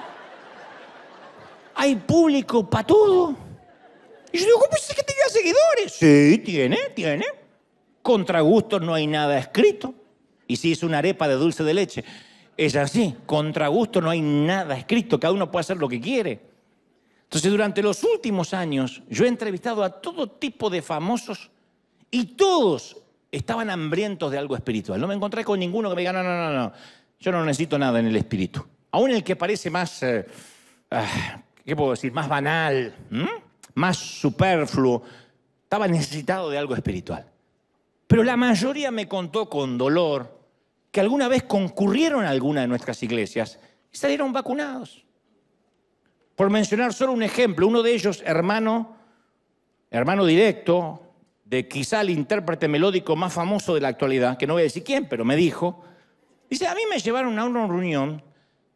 Hay público para todo. Y yo digo, ¿cómo es que tiene seguidores? Sí, tiene, tiene. Contra gusto no hay nada escrito. Y si es una arepa de dulce de leche, es así. Contra gusto no hay nada escrito. Cada uno puede hacer lo que quiere. Entonces, durante los últimos años, yo he entrevistado a todo tipo de famosos y todos estaban hambrientos de algo espiritual. No me encontré con ninguno que me diga, no, no, no, no, yo no necesito nada en el espíritu. Aún el que parece más, eh, ah, ¿qué puedo decir? Más banal, más superfluo, estaba necesitado de algo espiritual. Pero la mayoría me contó con dolor que alguna vez concurrieron a alguna de nuestras iglesias y salieron vacunados. Por mencionar solo un ejemplo, uno de ellos, hermano, hermano directo, de quizá el intérprete melódico más famoso de la actualidad, que no voy a decir quién, pero me dijo, dice, a mí me llevaron a una reunión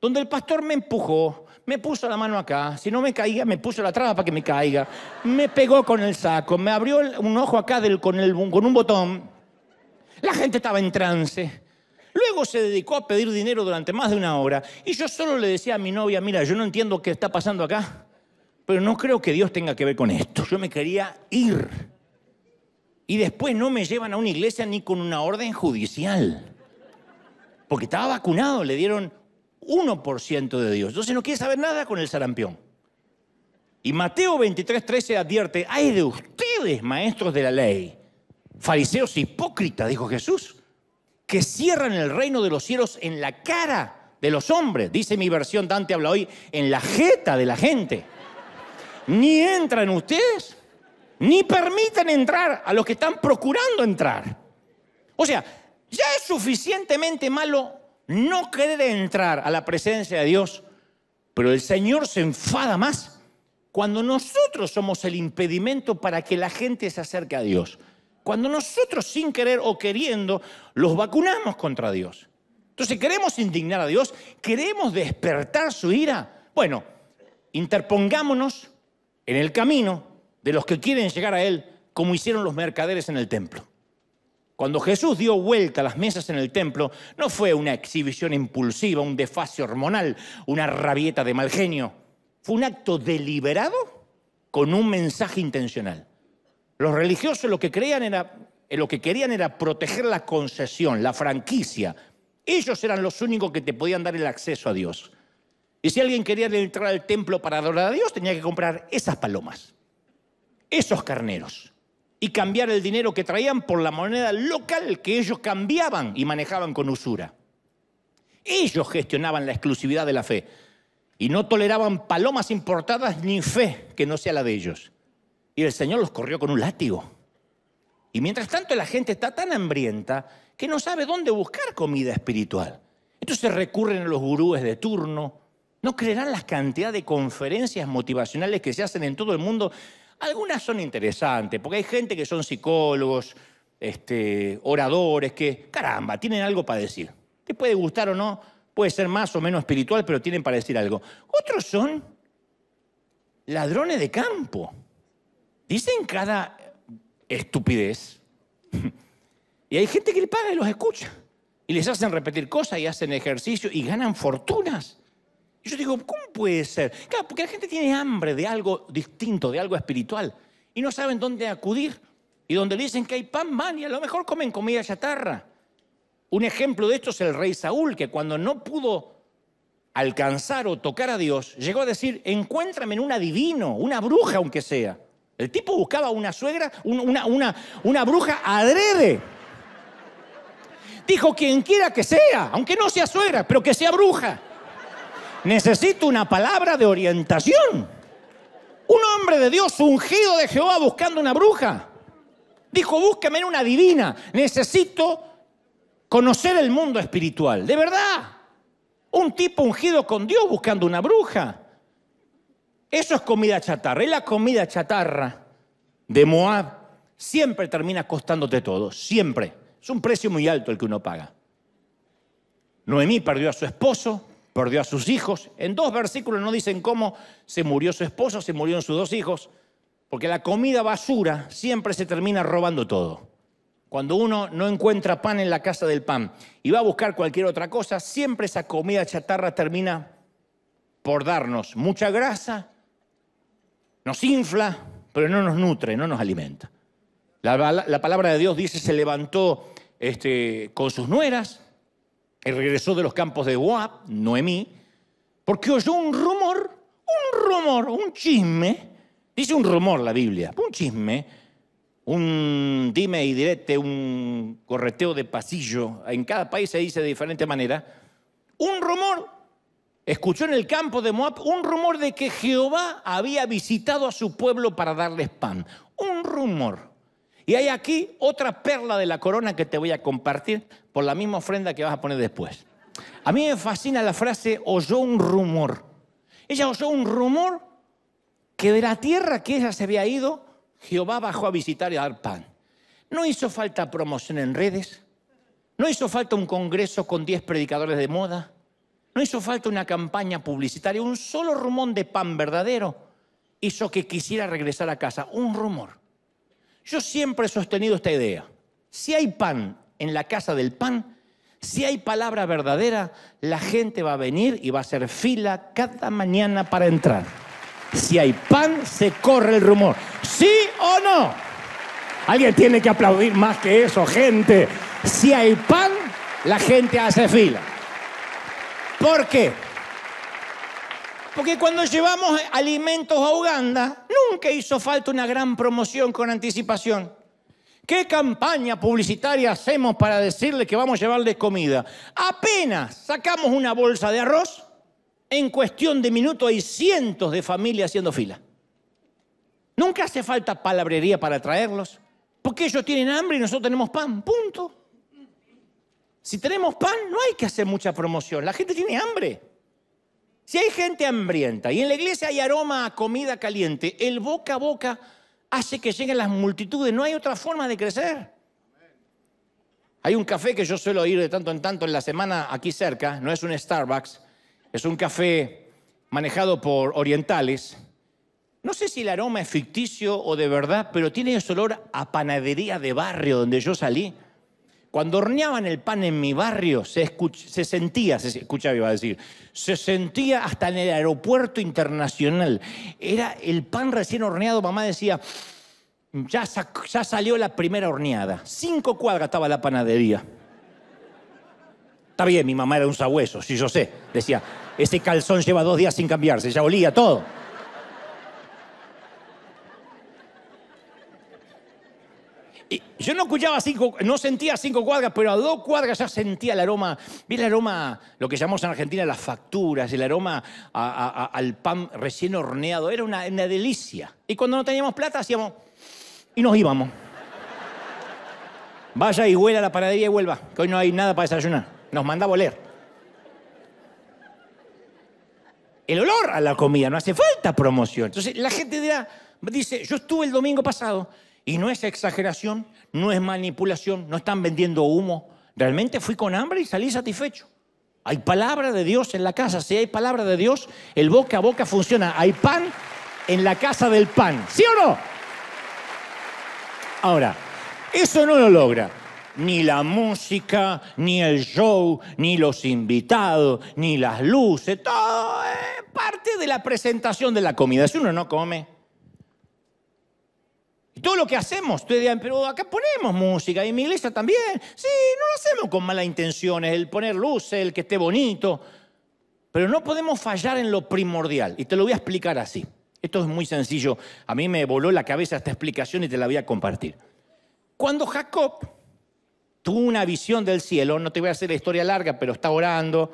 donde el pastor me empujó me puso la mano acá, si no me caía, me puso la traba para que me caiga. Me pegó con el saco, me abrió un ojo acá con, el, con un botón. La gente estaba en trance. Luego se dedicó a pedir dinero durante más de una hora. Y yo solo le decía a mi novia, mira, yo no entiendo qué está pasando acá, pero no creo que Dios tenga que ver con esto. Yo me quería ir. Y después no me llevan a una iglesia ni con una orden judicial. Porque estaba vacunado, le dieron 1% de Dios. Entonces no quiere saber nada con el sarampión. Y Mateo 23, 13 advierte, ay de ustedes, maestros de la ley, fariseos hipócritas, dijo Jesús, que cierran el reino de los cielos en la cara de los hombres, dice mi versión, Dante habla hoy, en la jeta de la gente. Ni entran ustedes, ni permiten entrar a los que están procurando entrar. O sea, ya es suficientemente malo no quiere entrar a la presencia de Dios, pero el Señor se enfada más cuando nosotros somos el impedimento para que la gente se acerque a Dios. Cuando nosotros sin querer o queriendo los vacunamos contra Dios. Entonces queremos indignar a Dios, queremos despertar su ira. Bueno, interpongámonos en el camino de los que quieren llegar a Él, como hicieron los mercaderes en el templo. Cuando Jesús dio vuelta a las mesas en el templo, no fue una exhibición impulsiva, un desfase hormonal, una rabieta de mal genio. Fue un acto deliberado con un mensaje intencional. Los religiosos lo que, era, eh, lo que querían era proteger la concesión, la franquicia. Ellos eran los únicos que te podían dar el acceso a Dios. Y si alguien quería entrar al templo para adorar a Dios, tenía que comprar esas palomas, esos carneros y cambiar el dinero que traían por la moneda local que ellos cambiaban y manejaban con usura. Ellos gestionaban la exclusividad de la fe y no toleraban palomas importadas ni fe que no sea la de ellos. Y el Señor los corrió con un látigo. Y mientras tanto la gente está tan hambrienta que no sabe dónde buscar comida espiritual. Entonces recurren a los gurúes de turno. No creerán la cantidad de conferencias motivacionales que se hacen en todo el mundo algunas son interesantes, porque hay gente que son psicólogos, este, oradores, que, caramba, tienen algo para decir. Te puede gustar o no, puede ser más o menos espiritual, pero tienen para decir algo. Otros son ladrones de campo. Dicen cada estupidez. <laughs> Y hay gente que le paga y los escucha. Y les hacen repetir cosas y hacen ejercicio y ganan fortunas. Y yo digo, ¿cómo puede ser? Claro, porque la gente tiene hambre de algo distinto, de algo espiritual, y no saben dónde acudir. Y donde dicen que hay pan, man, y a lo mejor comen comida chatarra. Un ejemplo de esto es el rey Saúl, que cuando no pudo alcanzar o tocar a Dios, llegó a decir, encuéntrame en un adivino, una bruja aunque sea. El tipo buscaba una suegra, una, una bruja adrede. Dijo, quien quiera que sea, aunque no sea suegra, pero que sea bruja. Necesito una palabra de orientación. Un hombre de Dios ungido de Jehová buscando una bruja. Dijo, búscame en una divina. Necesito conocer el mundo espiritual. De verdad. Un tipo ungido con Dios buscando una bruja. Eso es comida chatarra. Y la comida chatarra de Moab siempre termina costándote todo. Siempre. Es un precio muy alto el que uno paga. Noemí perdió a su esposo, perdió a sus hijos. En dos versículos no dicen cómo se murió su esposo, se murieron sus dos hijos, porque la comida basura siempre se termina robando todo. Cuando uno no encuentra pan en la casa del pan y va a buscar cualquier otra cosa, siempre esa comida chatarra termina por darnos mucha grasa, nos infla, pero no nos nutre, no nos alimenta. La, la palabra de Dios dice, se levantó este, con sus nueras, y regresó de los campos de Moab, Noemí, porque oyó un rumor, un rumor, un chisme, dice un rumor la Biblia, un chisme, un dime y direte, un correteo de pasillo, en cada país se dice de diferente manera, un rumor, escuchó en el campo de Moab un rumor de que Jehová había visitado a su pueblo para darles pan, un rumor. Y hay aquí otra perla de la corona que te voy a compartir por la misma ofrenda que vas a poner después. A mí me fascina la frase oyó un rumor. Ella oyó un rumor que de la tierra que ella se había ido, Jehová bajó a visitar y a dar pan. No hizo falta promoción en redes, no hizo falta un congreso con 10 predicadores de moda, no hizo falta una campaña publicitaria, un solo rumón de pan verdadero hizo que quisiera regresar a casa, un rumor. Yo siempre he sostenido esta idea. Si hay pan en la casa del pan, si hay palabra verdadera, la gente va a venir y va a hacer fila cada mañana para entrar. Si hay pan, se corre el rumor. ¿Sí o no? Alguien tiene que aplaudir más que eso, gente. Si hay pan, la gente hace fila. ¿Por qué? Porque cuando llevamos alimentos a Uganda, nunca hizo falta una gran promoción con anticipación. ¿Qué campaña publicitaria hacemos para decirles que vamos a llevarles comida? Apenas sacamos una bolsa de arroz, en cuestión de minutos hay cientos de familias haciendo fila. Nunca hace falta palabrería para traerlos, porque ellos tienen hambre y nosotros tenemos pan, punto. Si tenemos pan, no hay que hacer mucha promoción, la gente tiene hambre. Si hay gente hambrienta y en la iglesia hay aroma a comida caliente, el boca a boca hace que lleguen las multitudes. No hay otra forma de crecer. Hay un café que yo suelo ir de tanto en tanto en la semana aquí cerca, no es un Starbucks, es un café manejado por orientales. No sé si el aroma es ficticio o de verdad, pero tiene ese olor a panadería de barrio donde yo salí. Cuando horneaban el pan en mi barrio, se, se sentía, se escuchaba iba a decir, se sentía hasta en el aeropuerto internacional. Era el pan recién horneado, mamá decía, ya, ya salió la primera horneada. Cinco cuadras estaba la panadería. Está bien, mi mamá era un sabueso, sí, yo sé. Decía, ese calzón lleva dos días sin cambiarse, ya olía todo. yo no escuchaba cinco, no sentía cinco cuadras, pero a dos cuadras ya sentía el aroma, vi el aroma, lo que llamamos en Argentina las facturas, el aroma al pan recién horneado, era una, delicia. Y cuando no teníamos plata hacíamos, y nos íbamos. Vaya y huela a la panadería y vuelva, que hoy no hay nada para desayunar. Nos manda a voler. El olor a la comida, no hace falta promoción. Entonces la gente dirá, dice, yo estuve el domingo pasado y no es exageración, no es manipulación, no están vendiendo humo. Realmente fui con hambre y salí satisfecho. Hay palabra de Dios en la casa. Si hay palabra de Dios, el boca a boca funciona. Hay pan en la casa del pan. ¿Sí o no? Ahora, eso no lo logra ni la música, ni el show, ni los invitados, ni las luces. Todo es parte de la presentación de la comida. Si uno no come, y todo lo que hacemos, ustedes dirán, pero acá ponemos música y en mi iglesia también. Sí, no lo hacemos con malas intenciones, el poner luces, el que esté bonito. Pero no podemos fallar en lo primordial. Y te lo voy a explicar así. Esto es muy sencillo. A mí me voló la cabeza esta explicación y te la voy a compartir. Cuando Jacob tuvo una visión del cielo, no te voy a hacer la historia larga, pero está orando,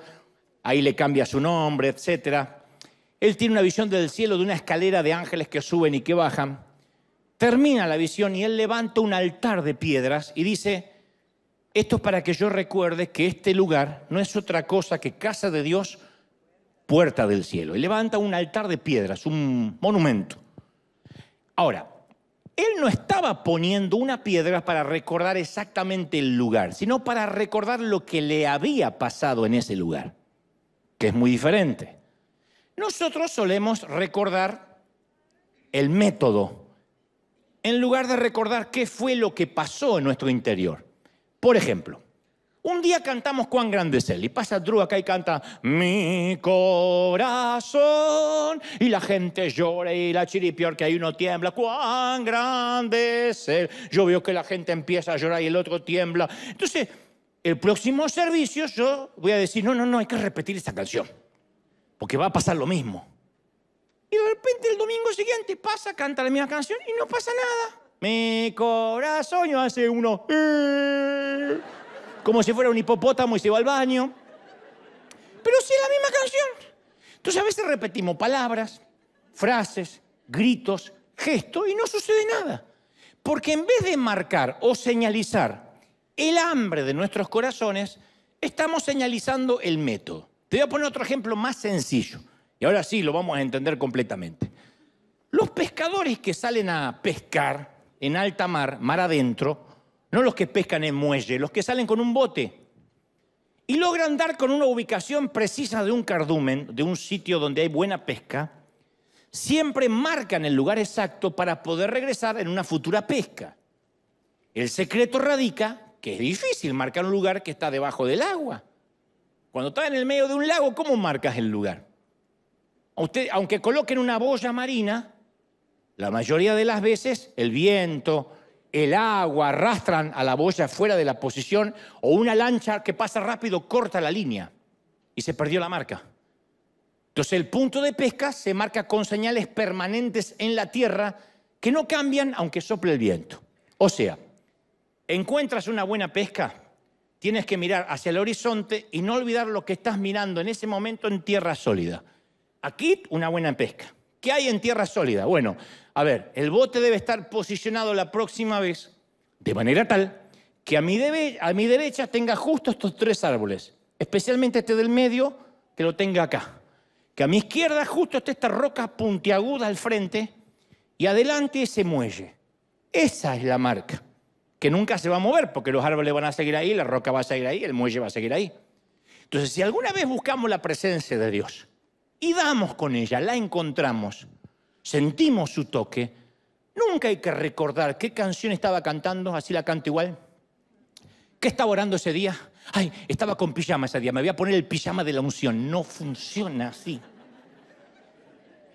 ahí le cambia su nombre, etc. Él tiene una visión del cielo de una escalera de ángeles que suben y que bajan termina la visión y él levanta un altar de piedras y dice, esto es para que yo recuerde que este lugar no es otra cosa que casa de Dios, puerta del cielo. Y levanta un altar de piedras, un monumento. Ahora, él no estaba poniendo una piedra para recordar exactamente el lugar, sino para recordar lo que le había pasado en ese lugar, que es muy diferente. Nosotros solemos recordar el método en lugar de recordar qué fue lo que pasó en nuestro interior. Por ejemplo, un día cantamos Cuán grande es él y pasa Drew acá y canta Mi corazón y la gente llora y la chiripior que hay uno tiembla Cuán grande es él. Yo veo que la gente empieza a llorar y el otro tiembla. Entonces, el próximo servicio yo voy a decir, no, no, no, hay que repetir esta canción porque va a pasar lo mismo. Y de repente el domingo siguiente pasa, canta la misma canción y no pasa nada. Mi corazón hace uno. Eh, como si fuera un hipopótamo y se va al baño. Pero sí es la misma canción. Entonces a veces repetimos palabras, frases, gritos, gestos y no sucede nada. Porque en vez de marcar o señalizar el hambre de nuestros corazones, estamos señalizando el método. Te voy a poner otro ejemplo más sencillo. Y ahora sí lo vamos a entender completamente. Los pescadores que salen a pescar en alta mar, mar adentro, no los que pescan en muelle, los que salen con un bote y logran dar con una ubicación precisa de un cardumen, de un sitio donde hay buena pesca, siempre marcan el lugar exacto para poder regresar en una futura pesca. El secreto radica que es difícil marcar un lugar que está debajo del agua. Cuando estás en el medio de un lago, ¿cómo marcas el lugar? aunque coloquen una boya marina, la mayoría de las veces el viento, el agua arrastran a la boya fuera de la posición o una lancha que pasa rápido corta la línea y se perdió la marca. Entonces el punto de pesca se marca con señales permanentes en la tierra que no cambian aunque sople el viento. O sea, encuentras una buena pesca, tienes que mirar hacia el horizonte y no olvidar lo que estás mirando en ese momento en tierra sólida. Aquí una buena pesca. ¿Qué hay en tierra sólida? Bueno, a ver, el bote debe estar posicionado la próxima vez de manera tal que a mi, a mi derecha tenga justo estos tres árboles, especialmente este del medio, que lo tenga acá. Que a mi izquierda justo esté esta roca puntiaguda al frente y adelante ese muelle. Esa es la marca, que nunca se va a mover porque los árboles van a seguir ahí, la roca va a seguir ahí, el muelle va a seguir ahí. Entonces, si alguna vez buscamos la presencia de Dios, y vamos con ella, la encontramos, sentimos su toque, nunca hay que recordar qué canción estaba cantando, así la canto igual. ¿Qué estaba orando ese día? Ay, estaba con pijama ese día, me voy a poner el pijama de la unción. No funciona así.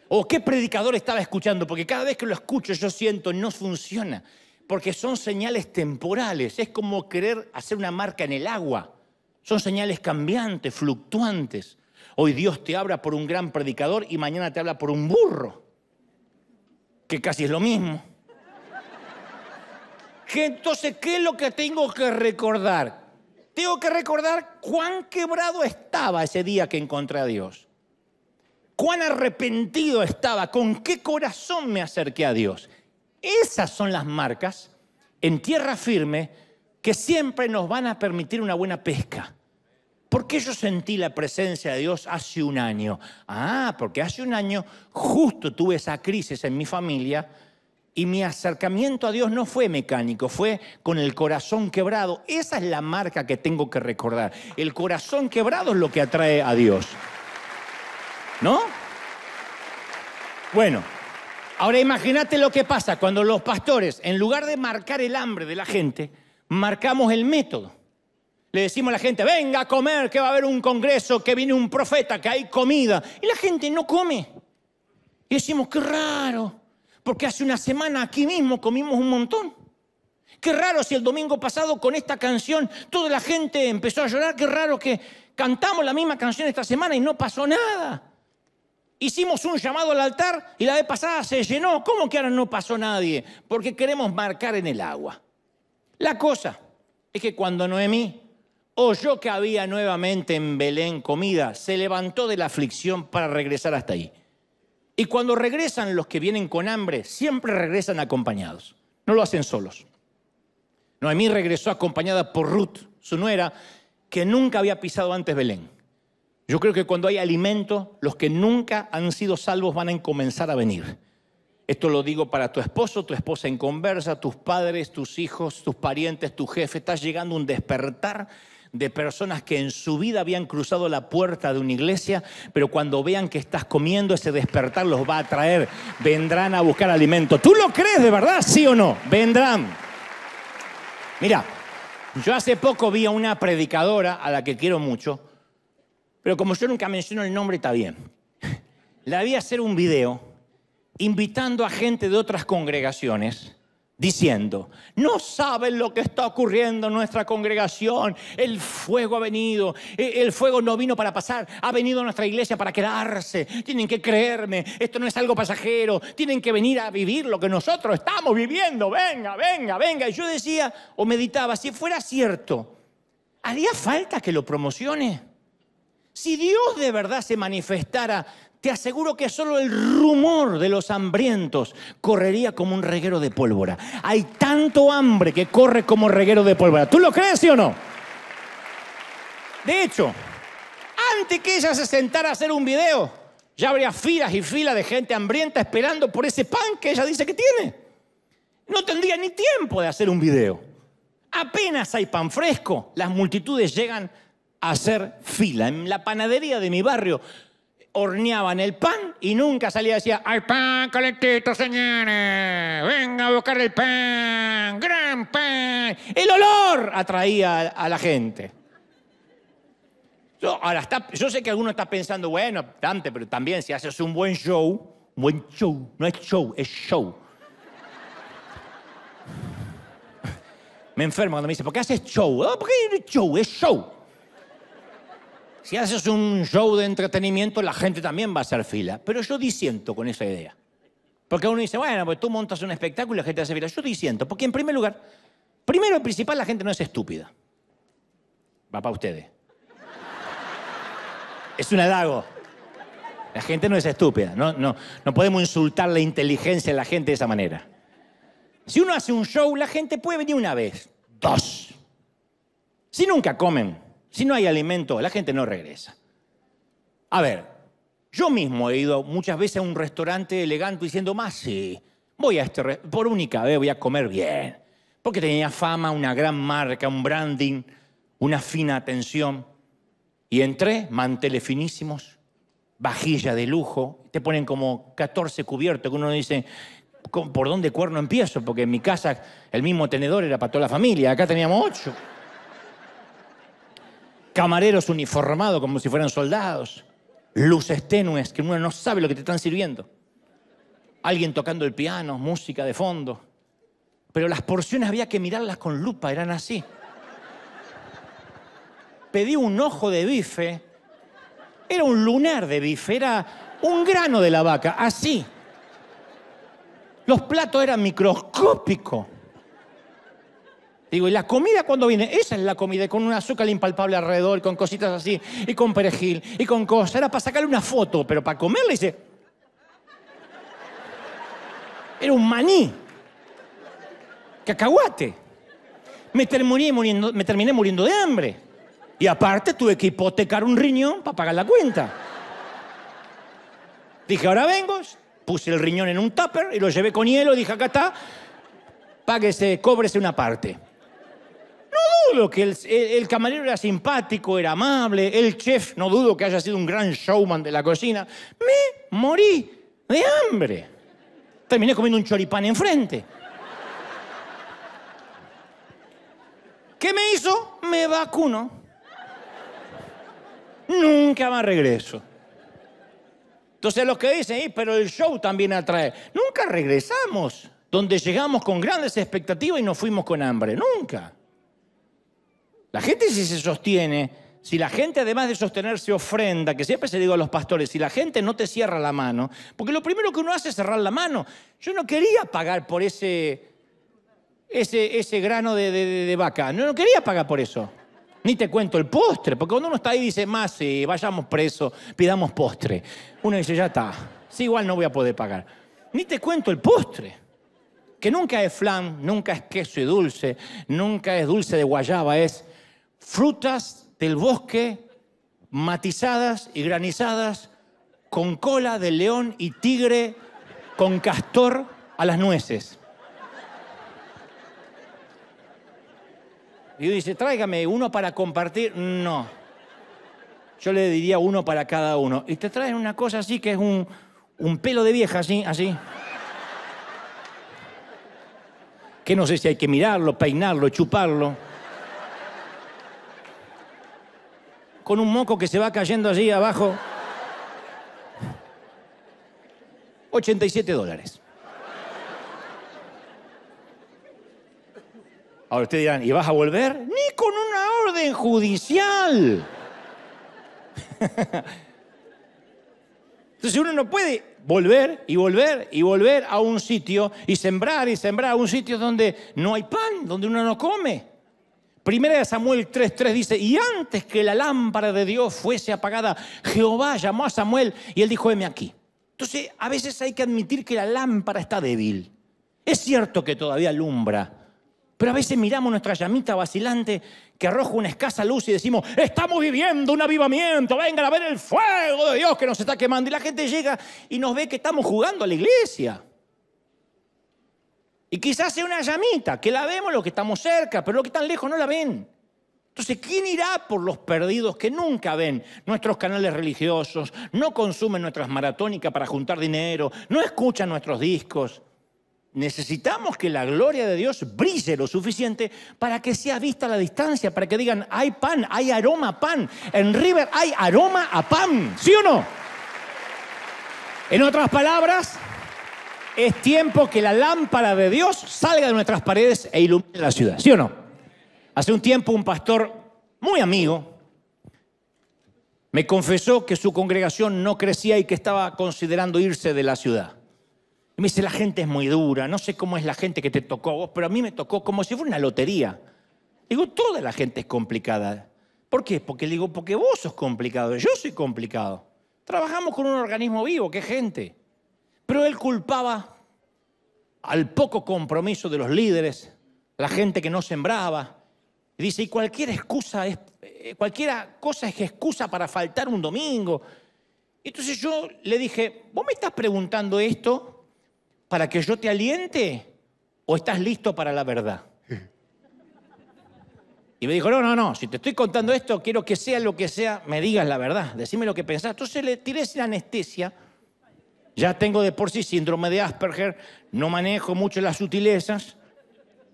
¿O qué predicador estaba escuchando? Porque cada vez que lo escucho yo siento, no funciona. Porque son señales temporales, es como querer hacer una marca en el agua. Son señales cambiantes, fluctuantes. Hoy Dios te habla por un gran predicador y mañana te habla por un burro, que casi es lo mismo. entonces, ¿qué es lo que tengo que recordar? Tengo que recordar cuán quebrado estaba ese día que encontré a Dios. Cuán arrepentido estaba, con qué corazón me acerqué a Dios. Esas son las marcas en tierra firme que siempre nos van a permitir una buena pesca. ¿Por qué yo sentí la presencia de Dios hace un año? Ah, porque hace un año justo tuve esa crisis en mi familia y mi acercamiento a Dios no fue mecánico, fue con el corazón quebrado. Esa es la marca que tengo que recordar. El corazón quebrado es lo que atrae a Dios. ¿No? Bueno, ahora imagínate lo que pasa cuando los pastores, en lugar de marcar el hambre de la gente, marcamos el método. Le decimos a la gente, venga a comer, que va a haber un congreso, que viene un profeta, que hay comida. Y la gente no come. Y decimos, qué raro, porque hace una semana aquí mismo comimos un montón. Qué raro si el domingo pasado con esta canción toda la gente empezó a llorar, qué raro que cantamos la misma canción esta semana y no pasó nada. Hicimos un llamado al altar y la vez pasada se llenó. ¿Cómo que ahora no pasó nadie? Porque queremos marcar en el agua. La cosa es que cuando Noemí oyó que había nuevamente en Belén comida, se levantó de la aflicción para regresar hasta ahí. Y cuando regresan los que vienen con hambre, siempre regresan acompañados, no lo hacen solos. Noemí regresó acompañada por Ruth, su nuera, que nunca había pisado antes Belén. Yo creo que cuando hay alimento, los que nunca han sido salvos van a comenzar a venir. Esto lo digo para tu esposo, tu esposa en conversa, tus padres, tus hijos, tus parientes, tu jefe. Estás llegando un despertar de personas que en su vida habían cruzado la puerta de una iglesia, pero cuando vean que estás comiendo, ese despertar los va a atraer. Vendrán a buscar alimento. ¿Tú lo crees de verdad, sí o no? Vendrán. Mira, yo hace poco vi a una predicadora a la que quiero mucho, pero como yo nunca menciono el nombre, está bien. La vi hacer un video invitando a gente de otras congregaciones diciendo, no saben lo que está ocurriendo en nuestra congregación, el fuego ha venido, e, el fuego no vino para pasar, ha venido a nuestra iglesia para quedarse, tienen que creerme, esto no es algo pasajero, tienen que venir a vivir lo que nosotros estamos viviendo, venga, venga, venga. Y yo decía o meditaba, si fuera cierto, ¿haría falta que lo promocione? Si Dios de verdad se manifestara te aseguro que solo el rumor de los hambrientos correría como un reguero de pólvora. Hay tanto hambre que corre como reguero de pólvora. ¿Tú lo crees, sí o no? De hecho, antes que ella se sentara a hacer un video, ya habría filas y filas de gente hambrienta esperando por ese pan que ella dice que tiene. No tendría ni tiempo de hacer un video. Apenas hay pan fresco, las multitudes llegan a hacer fila. En la panadería de mi barrio horneaban el pan y nunca salía y decía, ¡Ay, pan calentito, señores! ¡Venga a buscar el pan! ¡Gran pan! El olor atraía a la gente. Yo, ahora está, yo sé que alguno está pensando, bueno, Dante, pero también si haces un buen show, un buen show, no es show, es show. Me enfermo cuando me dice, ¿por qué haces show? ¿Por qué show? Es show. Si haces un show de entretenimiento, la gente también va a hacer fila. Pero yo disiento con esa idea. Porque uno dice, bueno, pues tú montas un espectáculo y la gente hace fila. Yo disiento, porque en primer lugar, primero y principal, la gente no es estúpida. Va para ustedes. Es un halago. La gente no es estúpida. No, no, no podemos insultar la inteligencia de la gente de esa manera. Si uno hace un show, la gente puede venir una vez, dos. Si nunca comen, si no hay alimento, la gente no regresa. A ver, yo mismo he ido muchas veces a un restaurante elegante diciendo, más sí, voy a este por única vez voy a comer bien. Porque tenía fama, una gran marca, un branding, una fina atención. Y entré, manteles finísimos, vajilla de lujo, te ponen como 14 cubiertos, que uno dice, ¿por dónde cuerno empiezo? Porque en mi casa el mismo tenedor era para toda la familia, acá teníamos 8 camareros uniformados como si fueran soldados, luces tenues que uno no sabe lo que te están sirviendo, alguien tocando el piano, música de fondo. Pero las porciones había que mirarlas con lupa, eran así. Pedí un ojo de bife, era un lunar de bife, era un grano de la vaca, así. Los platos eran microscópicos. Digo, ¿y la comida cuando viene? Esa es la comida, con un azúcar impalpable alrededor, con cositas así, y con perejil, y con cosas. Era para sacarle una foto, pero para comerla dice... Era un maní. Cacahuate. Me terminé, muriendo, me terminé muriendo de hambre. Y aparte tuve que hipotecar un riñón para pagar la cuenta. Dije, ahora vengo, puse el riñón en un tupper y lo llevé con hielo, dije, acá está, páguese, cóbrese una parte. No dudo que el, camarero era simpático, era amable, el chef, no dudo que haya sido un gran showman de la cocina. Me morí de hambre. Terminé comiendo un choripán enfrente. ¿Qué me hizo? Me vacuno. Nunca más regreso. Entonces los que dicen, eh, pero el show también atrae. Nunca regresamos donde llegamos con grandes expectativas y nos fuimos con hambre. Nunca. La gente si se sostiene, si la gente además de sostenerse ofrenda, que siempre se digo a los pastores, si la gente no te cierra la mano, porque lo primero que uno hace es cerrar la mano. Yo no quería pagar por ese, ese, ese grano de, vaca, no, no quería pagar por eso. Ni te cuento el postre, porque cuando uno está ahí dice, más, si eh, vayamos preso, pidamos postre. Uno dice, ya está, sí, igual no voy a poder pagar. Ni te cuento el postre, que nunca es flan, nunca es queso y dulce, nunca es dulce de guayaba, es frutas del bosque matizadas y granizadas con cola de león y tigre, con castor a las nueces. Y yo dice, tráigame uno para compartir. No. Yo le diría uno para cada uno. Y te traen una cosa así que es un, un pelo de vieja, así, así. Que no sé si hay que mirarlo, peinarlo, chuparlo. con un moco que se va cayendo allí abajo. 87 dólares. Ahora ustedes dirán, ¿y vas a volver? Ni con una orden judicial. <laughs> Entonces uno no puede volver y volver y volver a un sitio y sembrar y sembrar a un sitio donde no hay pan, donde uno no come. Primera de Samuel 3.3 dice, y antes que la lámpara de Dios fuese apagada, Jehová llamó a Samuel y él dijo, heme aquí. Entonces, a veces hay que admitir que la lámpara está débil. Es cierto que todavía alumbra, pero a veces miramos nuestra llamita vacilante que arroja una escasa luz y decimos, estamos viviendo un avivamiento, vengan a ver el fuego de Dios que nos está quemando. Y la gente llega y nos ve que estamos jugando a la iglesia. Y quizás sea una llamita, que la vemos los que estamos cerca, pero los que están lejos no la ven. Entonces, ¿quién irá por los perdidos que nunca ven nuestros canales religiosos, no consumen nuestras maratónicas para juntar dinero, no escuchan nuestros discos? Necesitamos que la gloria de Dios brille lo suficiente para que sea vista a la distancia, para que digan, hay pan, hay aroma a pan. En River hay aroma a pan, ¿sí o no? En otras palabras, es tiempo que la lámpara de Dios salga de nuestras paredes e ilumine la ciudad, ¿sí o no? Hace un tiempo un pastor muy amigo me confesó que su congregación no crecía y que estaba considerando irse de la ciudad. Y me dice, la gente es muy dura, no sé cómo es la gente que te tocó vos, pero a mí me tocó como si fuera una lotería. Digo, toda la gente es complicada. ¿Por qué? Porque digo, porque vos sos complicado, yo soy complicado. Trabajamos con un organismo vivo, que es gente. Pero él culpaba al poco compromiso de los líderes, la gente que no sembraba. dice, y cualquier excusa es, eh, cualquier cosa es excusa para faltar un domingo. Entonces yo le dije, ¿vos me estás preguntando esto para que yo te aliente o estás listo para la verdad? Y me dijo, no, no, no, si te estoy contando esto, quiero que sea lo que sea, me digas la verdad, decime lo que pensás. Entonces le tiré la anestesia ya tengo de por sí síndrome de Asperger, no manejo mucho las sutilezas.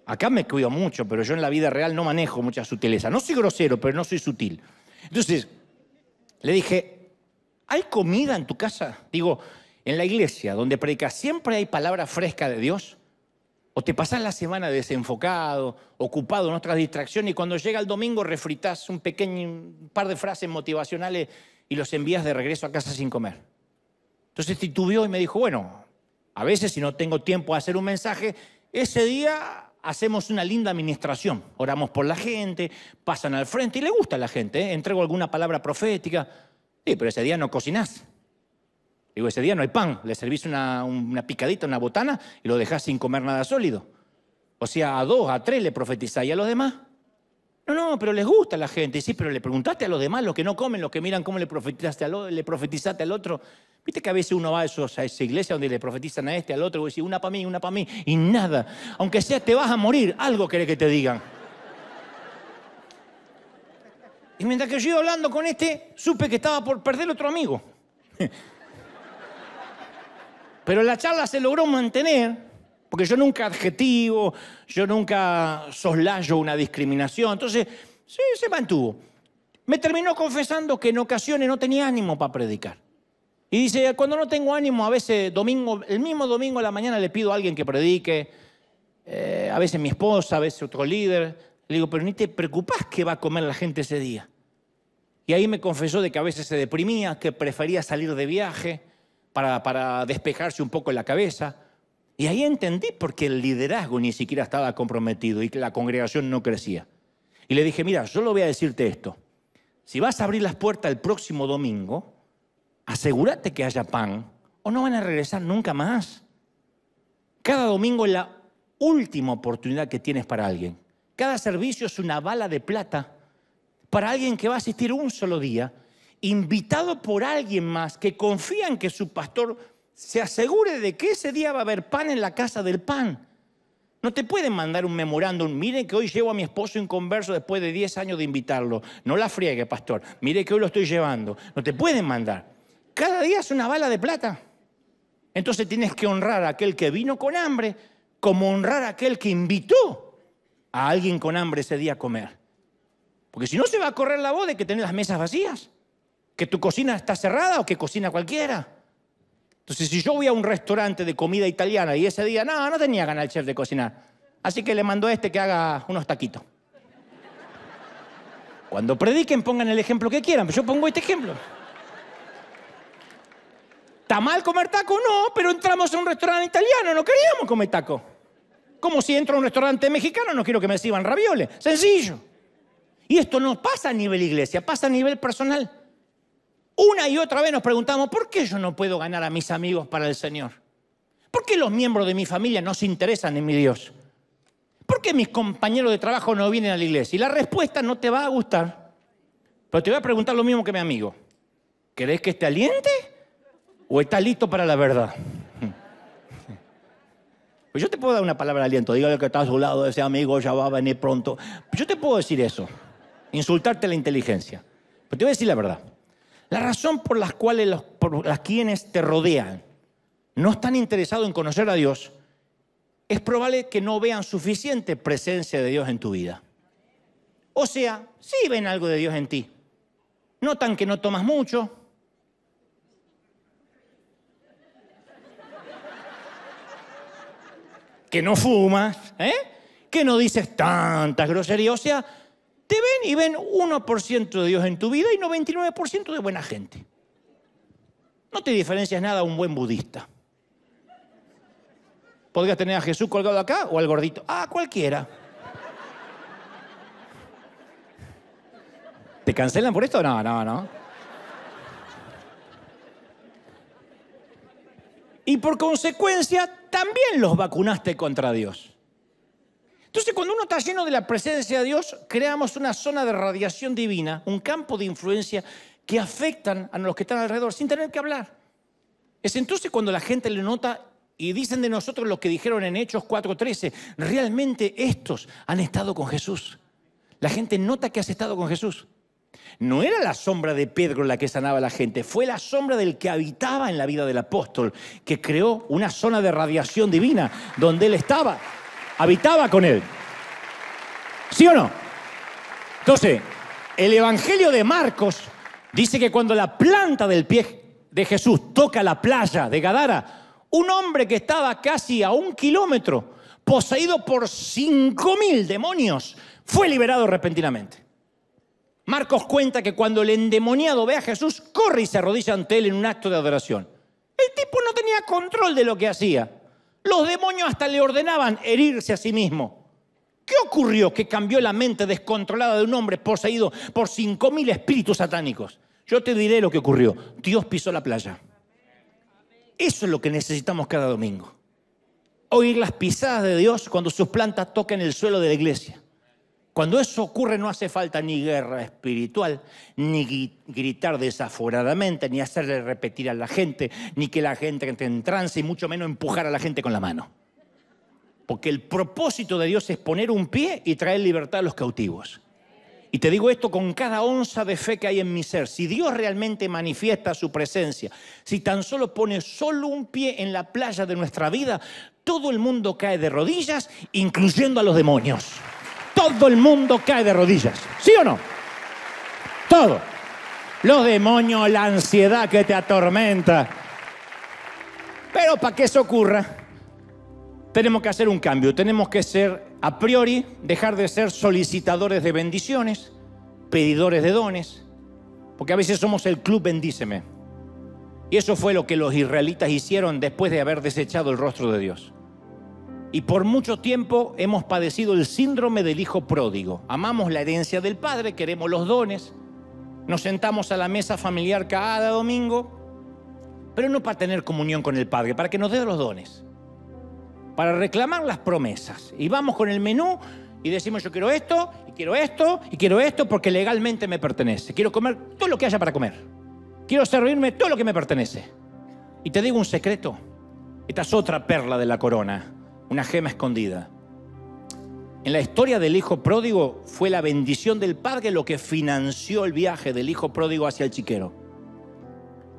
Acá me cuido mucho, pero yo en la vida real no manejo mucha sutileza. No soy grosero, pero no soy sutil. Entonces, le dije, ¿hay comida en tu casa? Digo, en la iglesia donde predicas, ¿siempre hay palabra fresca de Dios? ¿O te pasas la semana desenfocado, ocupado en otras distracciones y cuando llega el domingo refritas un pequeño par de frases motivacionales y los envías de regreso a casa sin comer? Entonces este titubeó y me dijo, bueno, a veces si no tengo tiempo de hacer un mensaje, ese día hacemos una linda administración. Oramos por la gente, pasan al frente y le gusta a la gente. ¿eh? Entrego alguna palabra profética. Sí, pero ese día no cocinás. Digo, ese día no hay pan. Le servís una, picadita, una botana y lo dejás sin comer nada sólido. O sea, a dos, a tres le profetizáis y a los demás. No, no, pero les gusta a la gente. Sí, pero le preguntaste a los demás, los que no comen, los que miran cómo le profetizaste al, le otro. Viste que a veces uno va a, esa iglesia donde le profetizan a este, al otro, y dice una para mí, una para mí, y nada. Aunque sea, te vas a morir, algo querés que te digan. Y mientras que yo iba hablando con este, supe que estaba por perder otro amigo. <laughs> Pero la charla se logró mantener porque yo nunca adjetivo, yo nunca soslayo una discriminación. Entonces, sí, se mantuvo. Me terminó confesando que en ocasiones no tenía ánimo para predicar. Y dice, cuando no tengo ánimo, a veces domingo, el mismo domingo a la mañana le pido a alguien que predique, eh, a veces mi esposa, a veces otro líder. Le digo, pero ni te preocupás que va a comer la gente ese día. Y ahí me confesó de que a veces se deprimía, que prefería salir de viaje para, para despejarse un poco la cabeza. Y ahí entendí por qué el liderazgo ni siquiera estaba comprometido y que la congregación no crecía. Y le dije, mira, yo lo voy a decirte esto. Si vas a abrir las puertas el próximo domingo, asegúrate que haya pan o no van a regresar nunca más. Cada domingo es la última oportunidad que tienes para alguien. Cada servicio es una bala de plata para alguien que va a asistir un solo día, invitado por alguien más que confía en que su pastor se asegure de que ese día va a haber pan en la casa del pan. No te pueden mandar un memorándum. mire que hoy llevo a mi esposo inconverso después de 10 años de invitarlo. No la friegue, pastor. Mire que hoy lo estoy llevando. No te pueden mandar. Cada día es una bala de plata. Entonces tienes que honrar a aquel que vino con hambre como honrar a aquel que invitó a alguien con hambre ese día a comer. Porque si no se va a correr la voz de que tenés las mesas vacías, que tu cocina está cerrada o que cocina cualquiera. Entonces, si yo voy a un restaurante de comida italiana y ese día, no, no tenía ganas el chef de cocinar. Así que le mandó a este que haga unos taquitos. Cuando prediquen, pongan el ejemplo que quieran, pero yo pongo este ejemplo. ¿Está mal comer taco? No, pero entramos a un restaurante italiano, no queríamos comer taco. Como si entro a un restaurante mexicano, no quiero que me sirvan ravioles. Sencillo. Y esto no pasa a nivel iglesia, pasa a nivel personal. Una y otra vez nos preguntamos, ¿por qué yo no puedo ganar a mis amigos para el Señor? ¿Por qué los miembros de mi familia no se interesan en mi Dios? ¿Por qué mis compañeros de trabajo no vienen a la iglesia? Y la respuesta no te va a gustar, pero te voy a preguntar lo mismo que mi amigo. ¿Querés que esté aliente o estás listo para la verdad? <laughs> Pues yo te puedo dar una palabra aliento. Dígale que está a su lado, ese amigo ya va a venir pronto. Yo te puedo decir eso, insultarte la inteligencia. Pero te voy a decir la verdad. La razón por la cual las quienes te rodean no están interesados en conocer a Dios es probable que no vean suficiente presencia de Dios en tu vida. O sea, sí ven algo de Dios en ti. Notan que no tomas mucho. Que no fumas, ¿eh? que no dices tantas groserías. O sea, te ven y ven 1% de Dios en tu vida y 99% de buena gente. No te diferencias nada a un buen budista. Podrías tener a Jesús colgado acá o al gordito. Ah, cualquiera. ¿Te cancelan por esto? No, no, no. Y por consecuencia, también los vacunaste contra Dios. Entonces, cuando uno está lleno de la presencia de Dios, creamos una zona de radiación divina, un campo de influencia que afectan a los que están alrededor sin tener que hablar. Es entonces cuando la gente le nota y dicen de nosotros lo que dijeron en Hechos 4:13, realmente estos han estado con Jesús. La gente nota que has estado con Jesús. No era la sombra de Pedro la que sanaba a la gente, fue la sombra del que habitaba en la vida del apóstol, que creó una zona de radiación divina donde él estaba habitaba con él. ¿Sí o no? Entonces, el Evangelio de Marcos dice que cuando la planta del pie de Jesús toca la playa de Gadara, un hombre que estaba casi a un kilómetro, poseído por cinco mil demonios, fue liberado repentinamente. Marcos cuenta que cuando el endemoniado ve a Jesús, corre y se arrodilla ante él en un acto de adoración. El tipo no tenía control de lo que hacía. Los demonios hasta le ordenaban herirse a sí mismo. ¿Qué ocurrió que cambió la mente descontrolada de un hombre poseído por 5.000 espíritus satánicos? Yo te diré lo que ocurrió. Dios pisó la playa. Eso es lo que necesitamos cada domingo. Oír las pisadas de Dios cuando sus plantas tocan el suelo de la iglesia. Cuando eso ocurre no hace falta ni guerra espiritual, ni gritar desaforadamente, ni hacerle repetir a la gente, ni que la gente entre en trance y mucho menos empujar a la gente con la mano. Porque el propósito de Dios es poner un pie y traer libertad a los cautivos. Y te digo esto con cada onza de fe que hay en mi ser. Si Dios realmente manifiesta su presencia, si tan solo pone solo un pie en la playa de nuestra vida, todo el mundo cae de rodillas, incluyendo a los demonios todo el mundo cae de rodillas. ¿Sí o no? Todo. Los demonios, la ansiedad que te atormenta. Pero para que eso ocurra, tenemos que hacer un cambio. Tenemos que ser, a priori, dejar de ser solicitadores de bendiciones, pedidores de dones, porque a veces somos el club bendíceme. Y eso fue lo que los israelitas hicieron después de haber desechado el rostro de Dios. Y por mucho tiempo hemos padecido el síndrome del hijo pródigo. Amamos la herencia del padre, queremos los dones, nos sentamos a la mesa familiar cada domingo, pero no para tener comunión con el Padre, para que nos dé los dones, para reclamar las promesas. Y vamos con el menú y decimos yo quiero esto, y quiero esto, y quiero esto, porque legalmente me pertenece. Quiero comer todo lo que haya para comer. Quiero servirme todo lo que me pertenece. Y te digo un secreto, esta es otra perla de la corona una gema escondida. En la historia del hijo pródigo fue la bendición del padre lo que financió el viaje del hijo pródigo hacia el chiquero.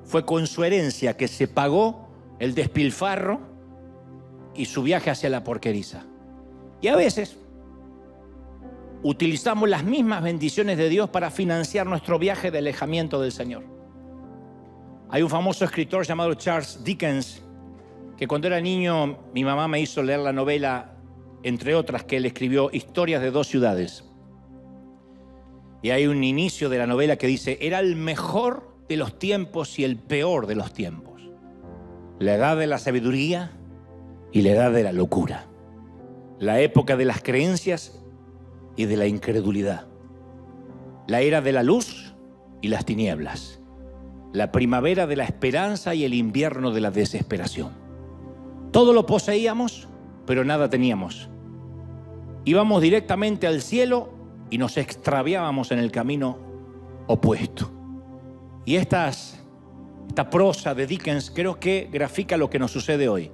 Fue con su herencia que se pagó el despilfarro y su viaje hacia la porqueriza. Y a veces utilizamos las mismas bendiciones de Dios para financiar nuestro viaje de alejamiento del Señor. Hay un famoso escritor llamado Charles Dickens que cuando era niño mi mamá me hizo leer la novela, entre otras, que él escribió, Historias de dos ciudades. Y hay un inicio de la novela que dice, era el mejor de los tiempos y el peor de los tiempos. La edad de la sabiduría y la edad de la locura. La época de las creencias y de la incredulidad. La era de la luz y las tinieblas. La primavera de la esperanza y el invierno de la desesperación. Todo lo poseíamos, pero nada teníamos. Íbamos directamente al cielo y nos extraviábamos en el camino opuesto. Y esta prosa de Dickens creo que grafica lo que nos sucede hoy.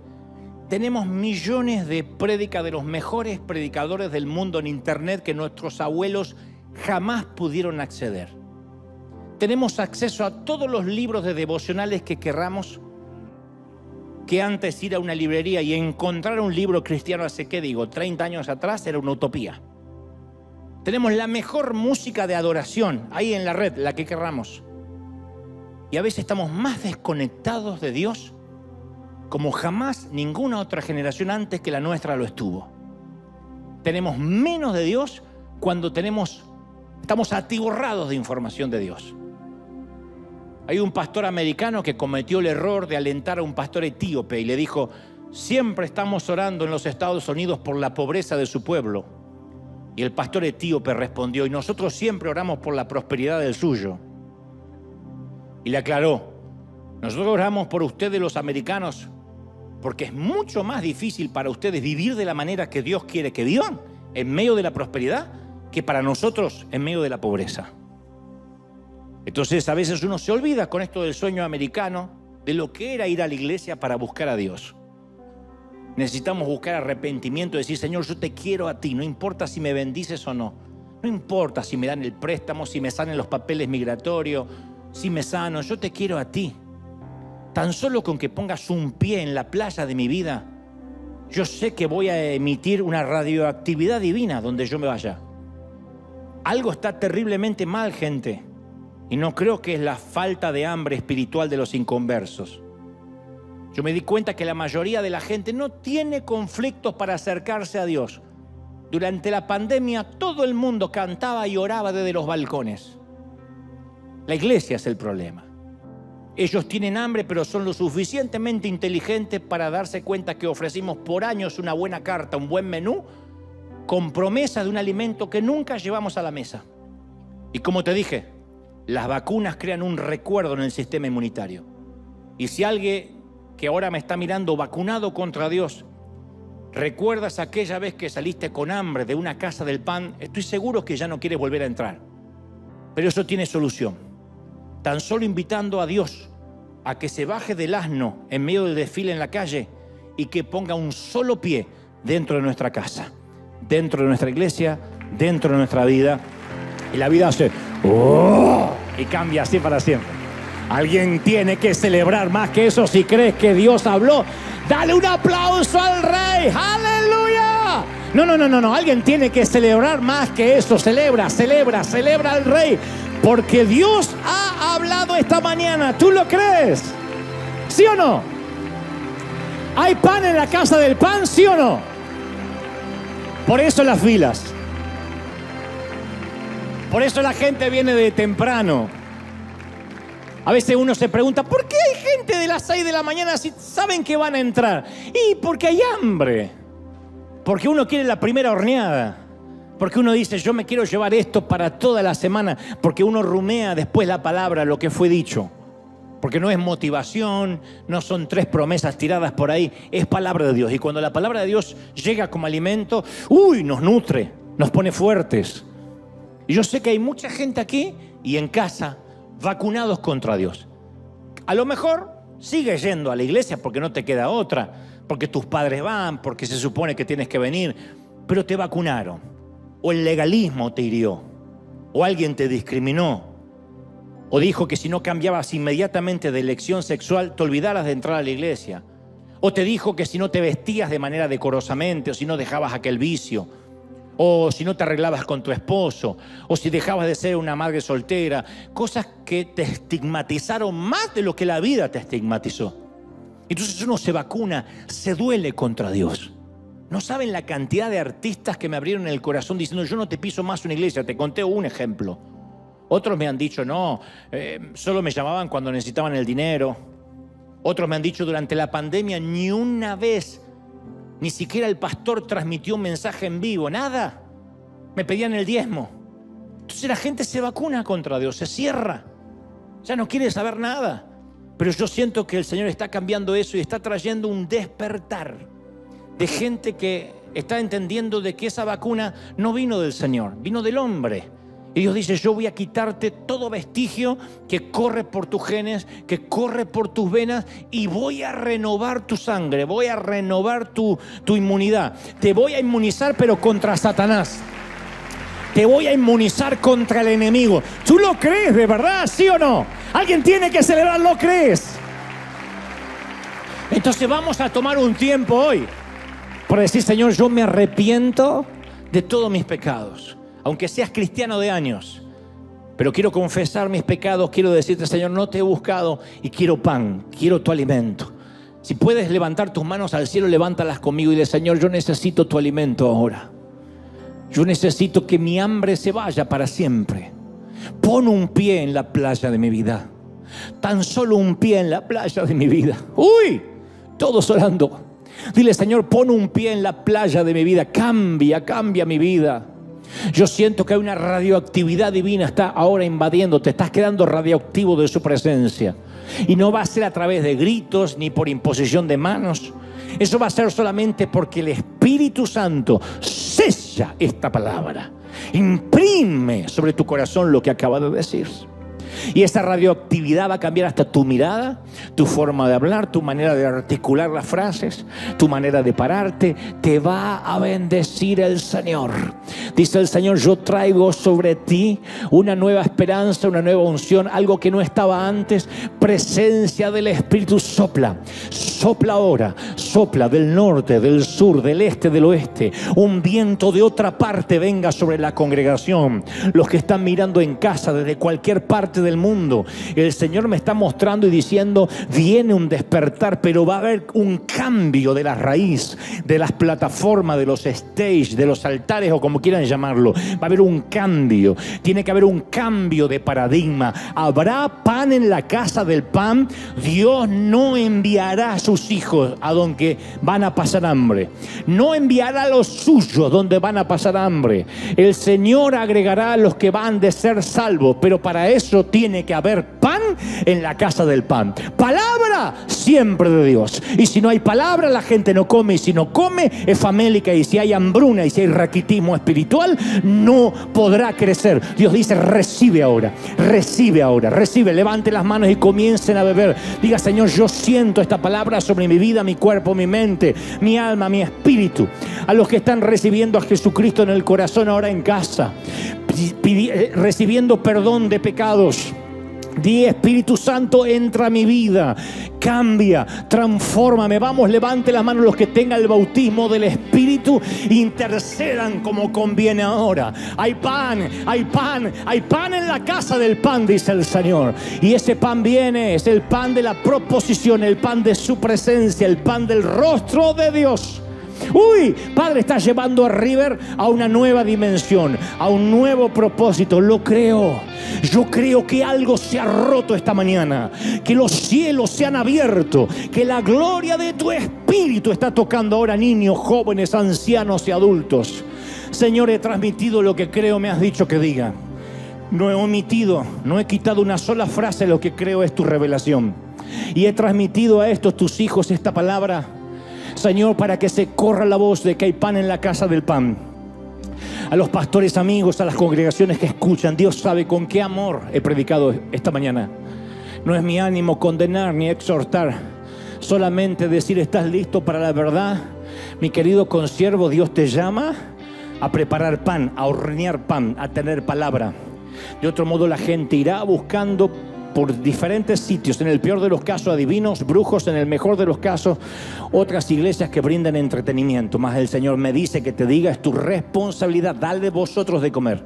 Tenemos millones de prédicas de los mejores predicadores del mundo en Internet que nuestros abuelos jamás pudieron acceder. Tenemos acceso a todos los libros de devocionales que querramos que antes ir a una librería y encontrar un libro cristiano hace, ¿qué digo?, 30 años atrás era una utopía. Tenemos la mejor música de adoración ahí en la red, la que querramos. Y a veces estamos más desconectados de Dios como jamás ninguna otra generación antes que la nuestra lo estuvo. Tenemos menos de Dios cuando tenemos estamos atiborrados de información de Dios. Hay un pastor americano que cometió el error de alentar a un pastor etíope y le dijo, siempre estamos orando en los Estados Unidos por la pobreza de su pueblo. Y el pastor etíope respondió, y nosotros siempre oramos por la prosperidad del suyo. Y le aclaró, nosotros oramos por ustedes los americanos porque es mucho más difícil para ustedes vivir de la manera que Dios quiere que vivan en medio de la prosperidad que para nosotros en medio de la pobreza. Entonces a veces uno se olvida con esto del sueño americano de lo que era ir a la iglesia para buscar a Dios. Necesitamos buscar arrepentimiento, decir, Señor, yo te quiero a ti, no importa si me bendices o no, no importa si me dan el préstamo, si me sanen los papeles migratorios, si me sano, yo te quiero a ti. Tan solo con que pongas un pie en la playa de mi vida, yo sé que voy a emitir una radioactividad divina donde yo me vaya. Algo está terriblemente mal, gente. Y no creo que es la falta de hambre espiritual de los inconversos. Yo me di cuenta que la mayoría de la gente no tiene conflictos para acercarse a Dios. Durante la pandemia todo el mundo cantaba y oraba desde los balcones. La iglesia es el problema. Ellos tienen hambre, pero son lo suficientemente inteligentes para darse cuenta que ofrecimos por años una buena carta, un buen menú, con promesa de un alimento que nunca llevamos a la mesa. Y como te dije, las vacunas crean un recuerdo en el sistema inmunitario. Y si alguien que ahora me está mirando vacunado contra Dios, recuerdas aquella vez que saliste con hambre de una casa del pan, estoy seguro que ya no quieres volver a entrar. Pero eso tiene solución. Tan solo invitando a Dios a que se baje del asno en medio del desfile en la calle y que ponga un solo pie dentro de nuestra casa, dentro de nuestra iglesia, dentro de nuestra vida. Y la vida hace... ¡Oh! Y cambia así para siempre. Alguien tiene que celebrar más que eso si crees que Dios habló. Dale un aplauso al rey. Aleluya. No, no, no, no, no. Alguien tiene que celebrar más que eso. Celebra, celebra, celebra al rey. Porque Dios ha hablado esta mañana. ¿Tú lo crees? ¿Sí o no? ¿Hay pan en la casa del pan? ¿Sí o no? Por eso las filas. Por eso la gente viene de temprano. A veces uno se pregunta, ¿por qué hay gente de las 6 de la mañana si saben que van a entrar? Y porque hay hambre. Porque uno quiere la primera horneada. Porque uno dice, yo me quiero llevar esto para toda la semana. Porque uno rumea después la palabra, lo que fue dicho. Porque no es motivación, no son tres promesas tiradas por ahí, es palabra de Dios. Y cuando la palabra de Dios llega como alimento, uy, nos nutre, nos pone fuertes. Y yo sé que hay mucha gente aquí y en casa vacunados contra Dios. A lo mejor sigues yendo a la iglesia porque no te queda otra, porque tus padres van, porque se supone que tienes que venir, pero te vacunaron. O el legalismo te hirió, o alguien te discriminó, o dijo que si no cambiabas inmediatamente de elección sexual te olvidaras de entrar a la iglesia, o te dijo que si no te vestías de manera decorosamente, o si no dejabas aquel vicio, o si no te arreglabas con tu esposo, o si dejabas de ser una madre soltera, cosas que te estigmatizaron más de lo que la vida te estigmatizó. Entonces uno se vacuna, se duele contra Dios. No saben la cantidad de artistas que me abrieron el corazón diciendo, yo no te piso más una iglesia, te conté un ejemplo. Otros me han dicho, no, eh, solo me llamaban cuando necesitaban el dinero. Otros me han dicho, durante la pandemia ni una vez ni siquiera el pastor transmitió un mensaje en vivo, nada. Me pedían el diezmo. Entonces la gente se vacuna contra Dios, se cierra. Ya no quiere saber nada. Pero yo siento que el Señor está cambiando eso y está trayendo un despertar de gente que está entendiendo de que esa vacuna no vino del Señor, vino del hombre y Dios dice, yo voy a quitarte todo vestigio que corre por tus genes, que corre por tus venas, y voy a renovar tu sangre, voy a renovar tu, tu inmunidad. Te voy a inmunizar, pero contra Satanás. Te voy a inmunizar contra el enemigo. ¿Tú lo crees de verdad, sí o no? Alguien tiene que celebrar, lo crees. Entonces vamos a tomar un tiempo hoy para decir, Señor, yo me arrepiento de todos mis pecados aunque seas cristiano de años, pero quiero confesar mis pecados, quiero decirte, Señor, no te he buscado y quiero pan, quiero tu alimento. Si puedes levantar tus manos al cielo, levántalas conmigo y dile, Señor, yo necesito tu alimento ahora. Yo necesito que mi hambre se vaya para siempre. Pon un pie en la playa de mi vida. Tan solo un pie en la playa de mi vida. Uy, todos orando. Dile, Señor, pon un pie en la playa de mi vida. Cambia, cambia mi vida. Yo siento que hay una radioactividad divina está ahora invadiendo, te estás quedando radioactivo de su presencia. Y no va a ser a través de gritos ni por imposición de manos. Eso va a ser solamente porque el Espíritu Santo Cesa esta palabra. Imprime sobre tu corazón lo que acaba de decir. Y esa radioactividad va a cambiar hasta tu mirada, tu forma de hablar, tu manera de articular las frases, tu manera de pararte. Te va a bendecir el Señor. Dice el Señor, yo traigo sobre ti una nueva esperanza, una nueva unción, algo que no estaba antes. Presencia del Espíritu sopla. Sopla ahora, sopla del norte, del sur, del este, del oeste. Un viento de otra parte venga sobre la congregación. Los que están mirando en casa desde cualquier parte del mundo. El Señor me está mostrando y diciendo, viene un despertar, pero va a haber un cambio de la raíz, de las plataformas, de los stage, de los altares o como quieran llamarlo. Va a haber un cambio. Tiene que haber un cambio de paradigma. Habrá pan en la casa del pan. Dios no enviará a sus hijos a donde van a pasar hambre. No enviará a los suyos donde van a pasar hambre. El Señor agregará a los que van de ser salvos, pero para eso tiene que haber pan en la casa del pan. Palabra siempre de Dios. Y si no hay palabra, la gente no come. Y si no come, es famélica. Y si hay hambruna y si hay raquitismo espiritual, no podrá crecer. Dios dice, recibe ahora, recibe ahora, recibe. Levante las manos y comiencen a beber. Diga, Señor, yo siento esta palabra sobre mi vida, mi cuerpo, mi mente, mi alma, mi espíritu. A los que están recibiendo a Jesucristo en el corazón ahora en casa. Eh, recibiendo perdón de pecados. Di Espíritu Santo, entra a mi vida, cambia, transfórmame. Vamos, levante las manos los que tengan el bautismo del Espíritu, e intercedan como conviene ahora. Hay pan, hay pan, hay pan en la casa del pan, dice el Señor. Y ese pan viene, es el pan de la proposición, el pan de su presencia, el pan del rostro de Dios. Uy, Padre, estás llevando a River a una nueva dimensión, a un nuevo propósito. Lo creo. Yo creo que algo se ha roto esta mañana, que los cielos se han abierto, que la gloria de tu espíritu está tocando ahora niños, jóvenes, ancianos y adultos. Señor, he transmitido lo que creo me has dicho que diga. No he omitido, no he quitado una sola frase, lo que creo es tu revelación. Y he transmitido a estos tus hijos esta palabra Señor, para que se corra la voz de que hay pan en la casa del pan a los pastores amigos, a las congregaciones que escuchan. Dios sabe con qué amor he predicado esta mañana. No es mi ánimo condenar ni exhortar, solamente decir, estás listo para la verdad. Mi querido consiervo, Dios te llama a preparar pan, a hornear pan, a tener palabra. De otro modo la gente irá buscando por diferentes sitios, en el peor de los casos adivinos, brujos, en el mejor de los casos otras iglesias que brindan entretenimiento. Más el Señor me dice que te diga, es tu responsabilidad, dale vosotros de comer,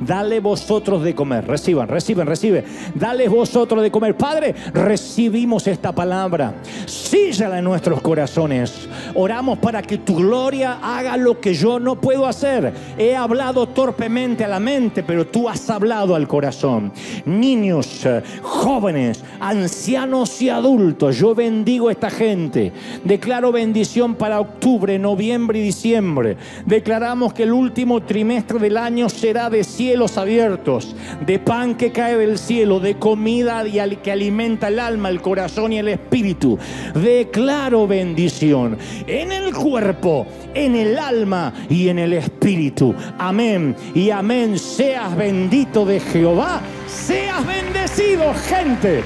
dale vosotros de comer, reciban, reciben, reciben, dale vosotros de comer. Padre, recibimos esta palabra, síllala en nuestros corazones, oramos para que tu gloria haga lo que yo no puedo hacer. He hablado torpemente a la mente, pero tú has hablado al corazón. Niños, jóvenes, ancianos y adultos. Yo bendigo a esta gente. Declaro bendición para octubre, noviembre y diciembre. Declaramos que el último trimestre del año será de cielos abiertos, de pan que cae del cielo, de comida que alimenta el alma, el corazón y el espíritu. Declaro bendición en el cuerpo, en el alma y en el espíritu. Amén y amén. Seas bendito de Jehová Seas bendecido, gente.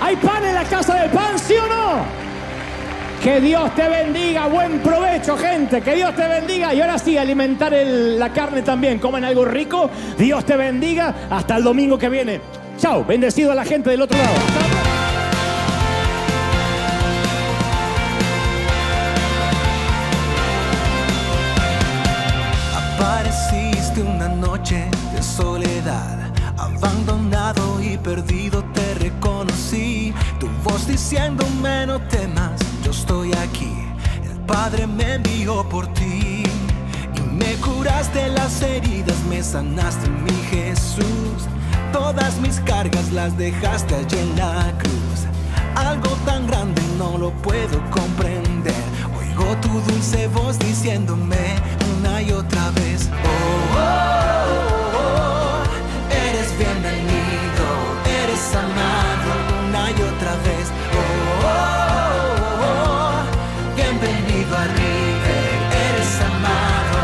¿Hay pan en la casa del pan, sí o no? Que Dios te bendiga, buen provecho gente, que Dios te bendiga. Y ahora sí, alimentar la carne también, comen algo rico, Dios te bendiga, hasta el domingo que viene. Chao, bendecido a la gente del otro lado. apareciste una noche perdido te reconocí, tu voz diciéndome no temas, yo estoy aquí, el Padre me envió por ti. Y me curaste las heridas, me sanaste mi Jesús, todas mis cargas las dejaste allí en la cruz. Algo tan grande no lo puedo comprender, oigo tu dulce voz diciéndome una y otra vez, oh. oh. amado una y otra vez. Oh, oh, oh, oh bienvenido a eres amado.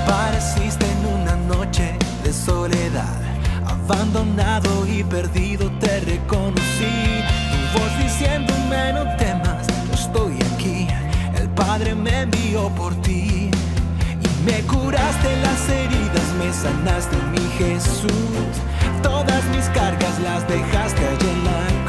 Apareciste en una noche de soledad, abandonado y perdido te reconocí, tu voz diciéndome no temas Padre me envió por ti y me curaste las heridas, me sanaste mi Jesús. Todas mis cargas las dejaste allí en